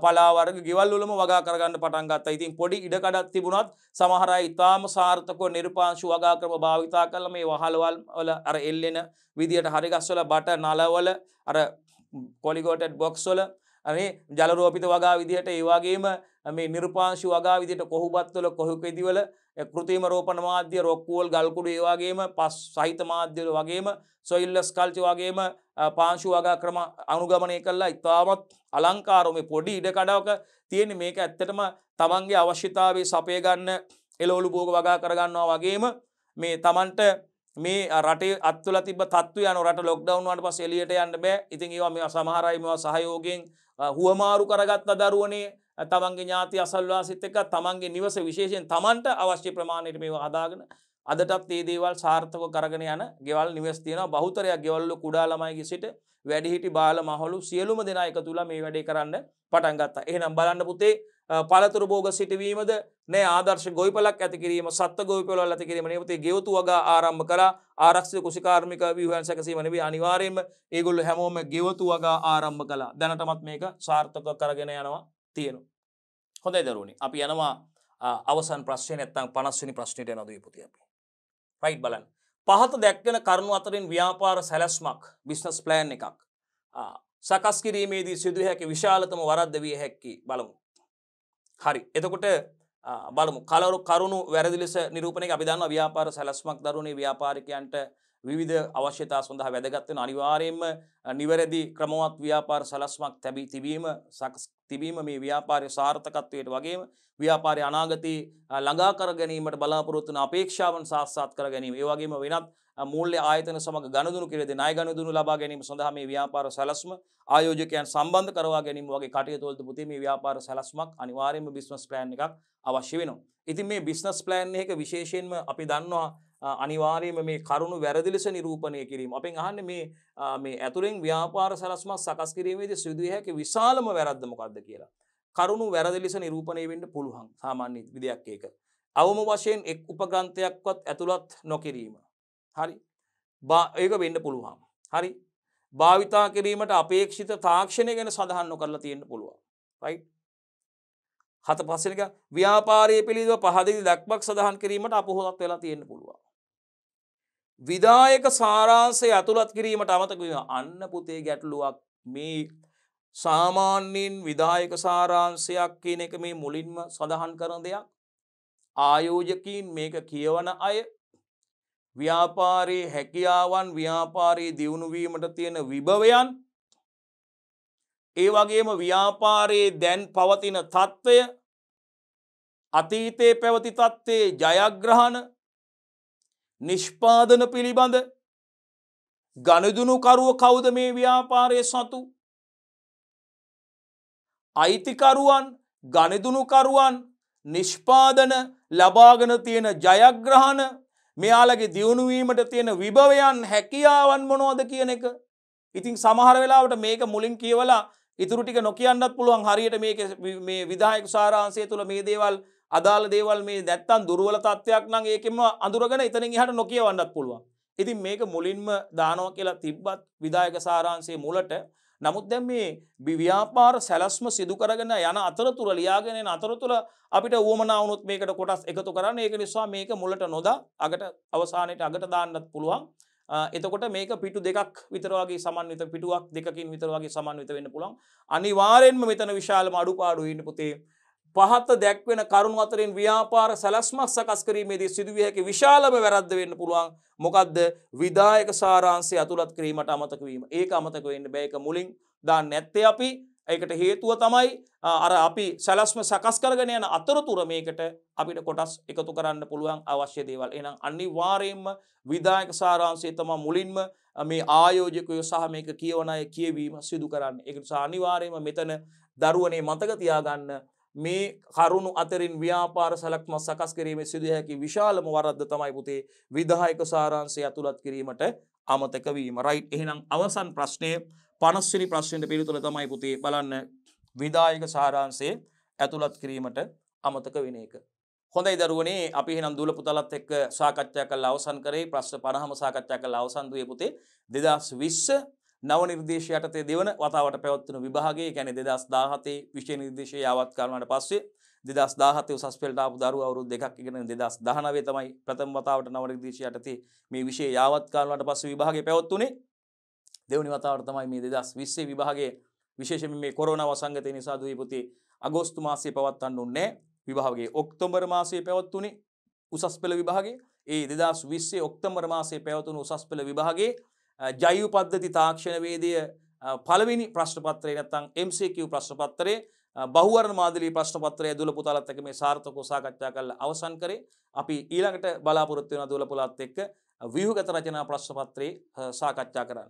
පලාවර්ග ගෙවල්ලොලම වගා කරගන්න පටන්ගත්ත ඉතින් පොඩි ඉඩකඩත් තිබුණත් සමහර ඉතාම සාර්ථක නිර්පාංශු වගා කරම භාවිතා කල මේ වහලවල් වල අර එල්ලෙන විදිට හරිගස්වල බට නලවල අර කොලිගෝටඩ් බොක්ස්වල මේ ජලරෝපිත වගා විදිහට ඒවාගේම මේ නිර්පාංශි වගා විදිට කොහුබත්වල කොහුකෙදිවල කෘතිම රෝපණ මාධ්‍ය රොක්කුවල් ගල්කුඩු ඒවාගේම පස් සහිත මාධ්‍යල වගේම සොයිල්ලස් කල්චි වගේම පාංශු වගා ක්‍රම අනුගමනය කල්ලා ඉතාමත් අලංකාරම පොඩි ඉඩකඩාවක තියෙන මේක ඇත්තටම තමන්ගේ අවශ්‍යතාවේ සපයගන්න එලෝලු බෝග වගා කරගන්නවා වගේම මේ තමන්ට මේ රටේ අත්තුල තිබ තත්ව යන රට ලොක්ඩවන්වට පස් එලියට යන්න බෑ ඉතින් ඒවා මේ සමහරයිමවා සහයෝගෙන් හුවමාරු කරගත්ත දරුවනේ තමන්ගේ ඥාති අසල්වා සිත එක තමන්ගේ නිවස විශේෂයෙන් තමන්ට අවශ්‍ය ප්‍රමාණයට මේ අදාගෙන අදටත් ඒ දේවල් සාර්ථක කරගෙන යන ගෙවල් නිවස් තියෙන බහුතරයක් ගෙවල්ල කුඩා ළමයිගේ සිට වැඩිහිටි බාල මහලු සියලුම දෙනා එක තුලා මේ වැඩේ කරන්න පටන් ගත්තා. එහෙනම් බලන්න පුතේ පළතුර බෝග සිටවීමද නෑ ආදර්ශ ගොයිපලක් ඇතිකිරීම සත් ගොයිපල ඇතිකිරීම නවතේ ගෙවතු වගේ ආරම්ම කර ආරක්ෂ කුසිකාර්මික විහන් සැකසීමනවී අනිවාරයෙන්ම ඒගොල්ල හැමෝම ගෙවතු වගේ ආරම්ම කලා දැනටමත් මේක සාර්ථක කරගෙන යනවා තියෙනු. හොඳයි දරුණනි අපි යනවා අවසන් ප්‍රශ්නය ඇත්තන් පනස්වනි ප්‍රශ්නයට නොදී පුතියපි. රයිට් බලන් පහත දැක්වෙන කරුණු අතරින් ව්‍යාපාර සැලස්මක් බිස්නස් ප්ලෑන් එකක් සකස් කිරීමේදී සිදුව හැකි විශාලතම වරද්ද විය හැක්කි බලමු. හරි එතකොට බලමු කලරු කරුණු වැරදිලෙස නිරූපණය අපිධන්න ව්‍යාපාර සැලස්මක් දරුණේ ව්‍යාපාරිකයන්ට විධ අවශ්‍යතා සඳහා වැදගත්වෙන අනිවාරයෙන්ම නිවැරදි ක්‍රමවත් ව්‍යාපාර සලස්මක් තැබී තිබීම සකස් තිබීම මේ ව්‍යාපාරය සාර්ථකත්වයට වගේම ව්‍යාපාරය අනාගති ළඟා කර ගැනීමට බලාපොරොත්තුන අපේක්ෂාවන් සාස්සාත් කර ගැනීම ඒ වගේම වෙනත් මූල්‍ය ආයතන සමග ගණදුනු කෙරෙද ණය ගණදුනු ලබා ගැනීම සඳහා මේ ව්‍යාපාර සැලැස්ම ආයෝජකයන් සම්බන්ධ කරවා ගැනීම වගේ කටයුතු වලට පුතේ මේ ව්‍යාපාර සැලැස්මක් අනිවාර්යයෙන්ම බිස්නස් ප්ලෑන් එකක් අවශ්‍ය වෙනවා. ඉතින් මේ බිස්නස් ප්ලෑන් එක විශේෂයෙන්ම අපි දන්නවා අනිවාර්යම මේ කරුණු වැරදි ලෙස නිරූපණය කිරීම. අපෙන් අහන්නේ මේ මේ ඇතුලෙන් ව්‍යාපාර සලස්මක් සකස් කිරීමේදී සිදුවිය හැකි විශාලම වැරද්ද මොකක්ද කියලා. කරුණු වැරදි ලෙස නිරූපණය වෙන්න පුළුවන් සාමාන්‍ය විදයක් ඒක. අවම වශයෙන් එක් උපග්‍රන්ථයක්වත් ඇතුළත් නොකිරීම. හරි. ඒක වෙන්න පුළුවන්. හරි. භාවිතා කිරීමට අපේක්ෂිත තාක්ෂණය ගැන සඳහන් නොකරලා තියෙන්න පුළුවන්. රයිට්. හත පස්සෙනක ව්‍යාපාරය පිළිබඳව පහදෙන දක්මක් සඳහන් කිරීමට අපොහොසත් වෙලා තියෙන්න පුළුවන්. විදායක සාරාන්සේ ඇතුළත් කිරීමට අමතක අන්න පුතේ ගැටලුවක් මේ සාමාන්‍යයෙන් විදායක සාරාන්සයක් කියන එක මේ මුලින්ම සඳහන් කරන දෙයක් ආයෝජකින් මේක කියවන අය ව්‍යාපාරයේ හැකියාවන් ව්‍යාපාරයේ දියුණුවීමට තියෙන විභවයන් ඒ වගේම ව්‍යාපාරයේ දැන් පවතින තත්ත්වය අතීතයේ පැවති තත්ත්වයේ ජයග්‍රහණ නිෂ්පාදන පිළිබඳ ගණදුනුකරුව කෞද මේ ව්‍යාපාරය සතු අයිතිකරුවන් ගණදුනුකරුවන් නිෂ්පාදන ලබාගෙන තියෙන ජයග්‍රහණ මෙයාලගේ දියුණුවීමට තියෙන විභවයන් හැකියාවන් මොනෝද කියන එක ඉතින් සමහර වෙලාවට මේක මුලින් කියවලා ඉතුරුටික නොකියන්නත් පුළුවන් හරියට මේ විදායක සාරාන්සය තුළ මේ දේවල් අදාළ දේවල් මේ දැත්තන් දුරුවල තත්වයක් නම් ඒකෙම අඳුරගෙන එතනින් එහට නොකියවන්නත් පුළුවන්. ඉතින් මේක මුලින්ම දානවා කියලා තිබ්බත් විදායක සාරාන්සේ මුලට නමුත් දැන් මේ විව්‍යාපාර සැලස්ම සිදුකරගෙන යන අතරතුර ලියාගෙනෙන අතරතුර අපිට ුවමනාවනුත් මේකට කොටස් එකතු කරන්න ඒක නිසා මේක මුලට නොදා අගට අවසානයට අගට දාන්නත් පුළුවන් එතකොට මේක පිටු දෙකක් විතරවාගේ සමන්විත පිටුවක් දෙකින් විතරවාගේ සමන්විත වෙන්න පුළන් අනිවාරෙන්ම මෙතන විශාලම අඩුපාඩුවන්න පුතේ පහත දැක්වෙන කරුණු අතරින් ව්‍යාපාර සැලස්මක් සකස් කිරීමේදී සිදුවිය හැකි විශාලම වැරද්ද වෙන්න පුළුවන් මොකද්ද විදායක සාරාංශය අතුලත් කිරීමට අමතක වීම. ඒක අමතක වෙන්න බෑ ඒක මුලින් දාන්න නැත්තේ අපි. ඒකට හේතුව තමයි අර අපි සැලස්ම සකස් කරගෙන යන අතරතුර මේකට අපිට කොටස් එකතු කරන්න පුළුවන් අවශ්‍ය දේවල්. එහෙනම් අනිවාර්යයෙන්ම විදායක සාරාංශය තමයි මුලින්ම මේ ආයෝජකයෝ සහ මේක කියවන අය කියවීම සිදු කරන්න. ඒක නිසා අනිවාර්යයෙන්ම මෙතන දරුවනේ මතක තියාගන්න මේ කරුණු අතරින් ව්‍යාපාර සලක්ම සකස් කිරීම සිදුහැකි විශාලම වරද්ද තමයි පුතේ විදායක සාරාන්සය ඇතුළත් කිරීමට අමතකවීම රයි් එහෙනම් අවසන් ප්‍රශ්නය පනස්වනි ප්‍රශ්නයට පිළිතුළ තමයි පුතේ බලන්න විදායක සාරාන්සේ ඇතුළත් කිරීමට අමතක වෙන එක. හොඳයි දරුවනේ අපි නම් දුල පුතලත් එක් සාකච්ඡා කල් අවසන් කරේ ප්‍රශ්න පණහම සාකච්ඡා කල් අවසන්දුවය පුතේ දෙදස් විශ්ස නව නිර්දේශය යටතේ දෙවන වතාවට පැවත්වන විභාගයේ කැනෙ දෙදස් දාහතේ විශෂය නිර්දේශය යාවත් කරනට පස්සේ දෙදස් දාහත උසස් පෙල්ට අප දරු අවරු දෙකක් ඉගෙන දෙදස් දහනවේ තමයි ප්‍රථම වතාවට නව නිර්දේශය යටතේ මේ විෂය යාවත් කරනට පස්ස විභාගේ පැවත්වනේ දෙවනි වතාවට තමයි මේ දෙදස් විස්සේ විභාගේ විශේෂම මේ කොරනව සංගතය නිසා දීපති අගෝස්තු මාසය පවත්වන්න උන්නේ විභාගේ ඔක්තොම්බර මාසය පැවත්වනේ උසස් පෙළ විභාගේ ඒ දෙදස් විස්සේ ඔක්තම්බර මාසේ පැවතුණු උසස් පෙළ විභාගේ ජයු පද්ධති තාක්ෂණවේදය පළවෙනි ප්‍රශ්නපත්‍රය නැත්තං MCQ ප්‍රශ්නපත්තරේ බහුවර මාදලී ප්‍රශ්නපත්‍රය දුල පුතාලත් එක මේ සාර්ථකෝ සාකච්ඡා කළ අවසන් කරේ අපි ඊළඟට බලාපොරොත්තු වෙන දුල පුලත් එක්ක ව්‍යුහගත රචනා ප්‍රශ්නපත්‍රයේ සාකච්ඡා කරන්න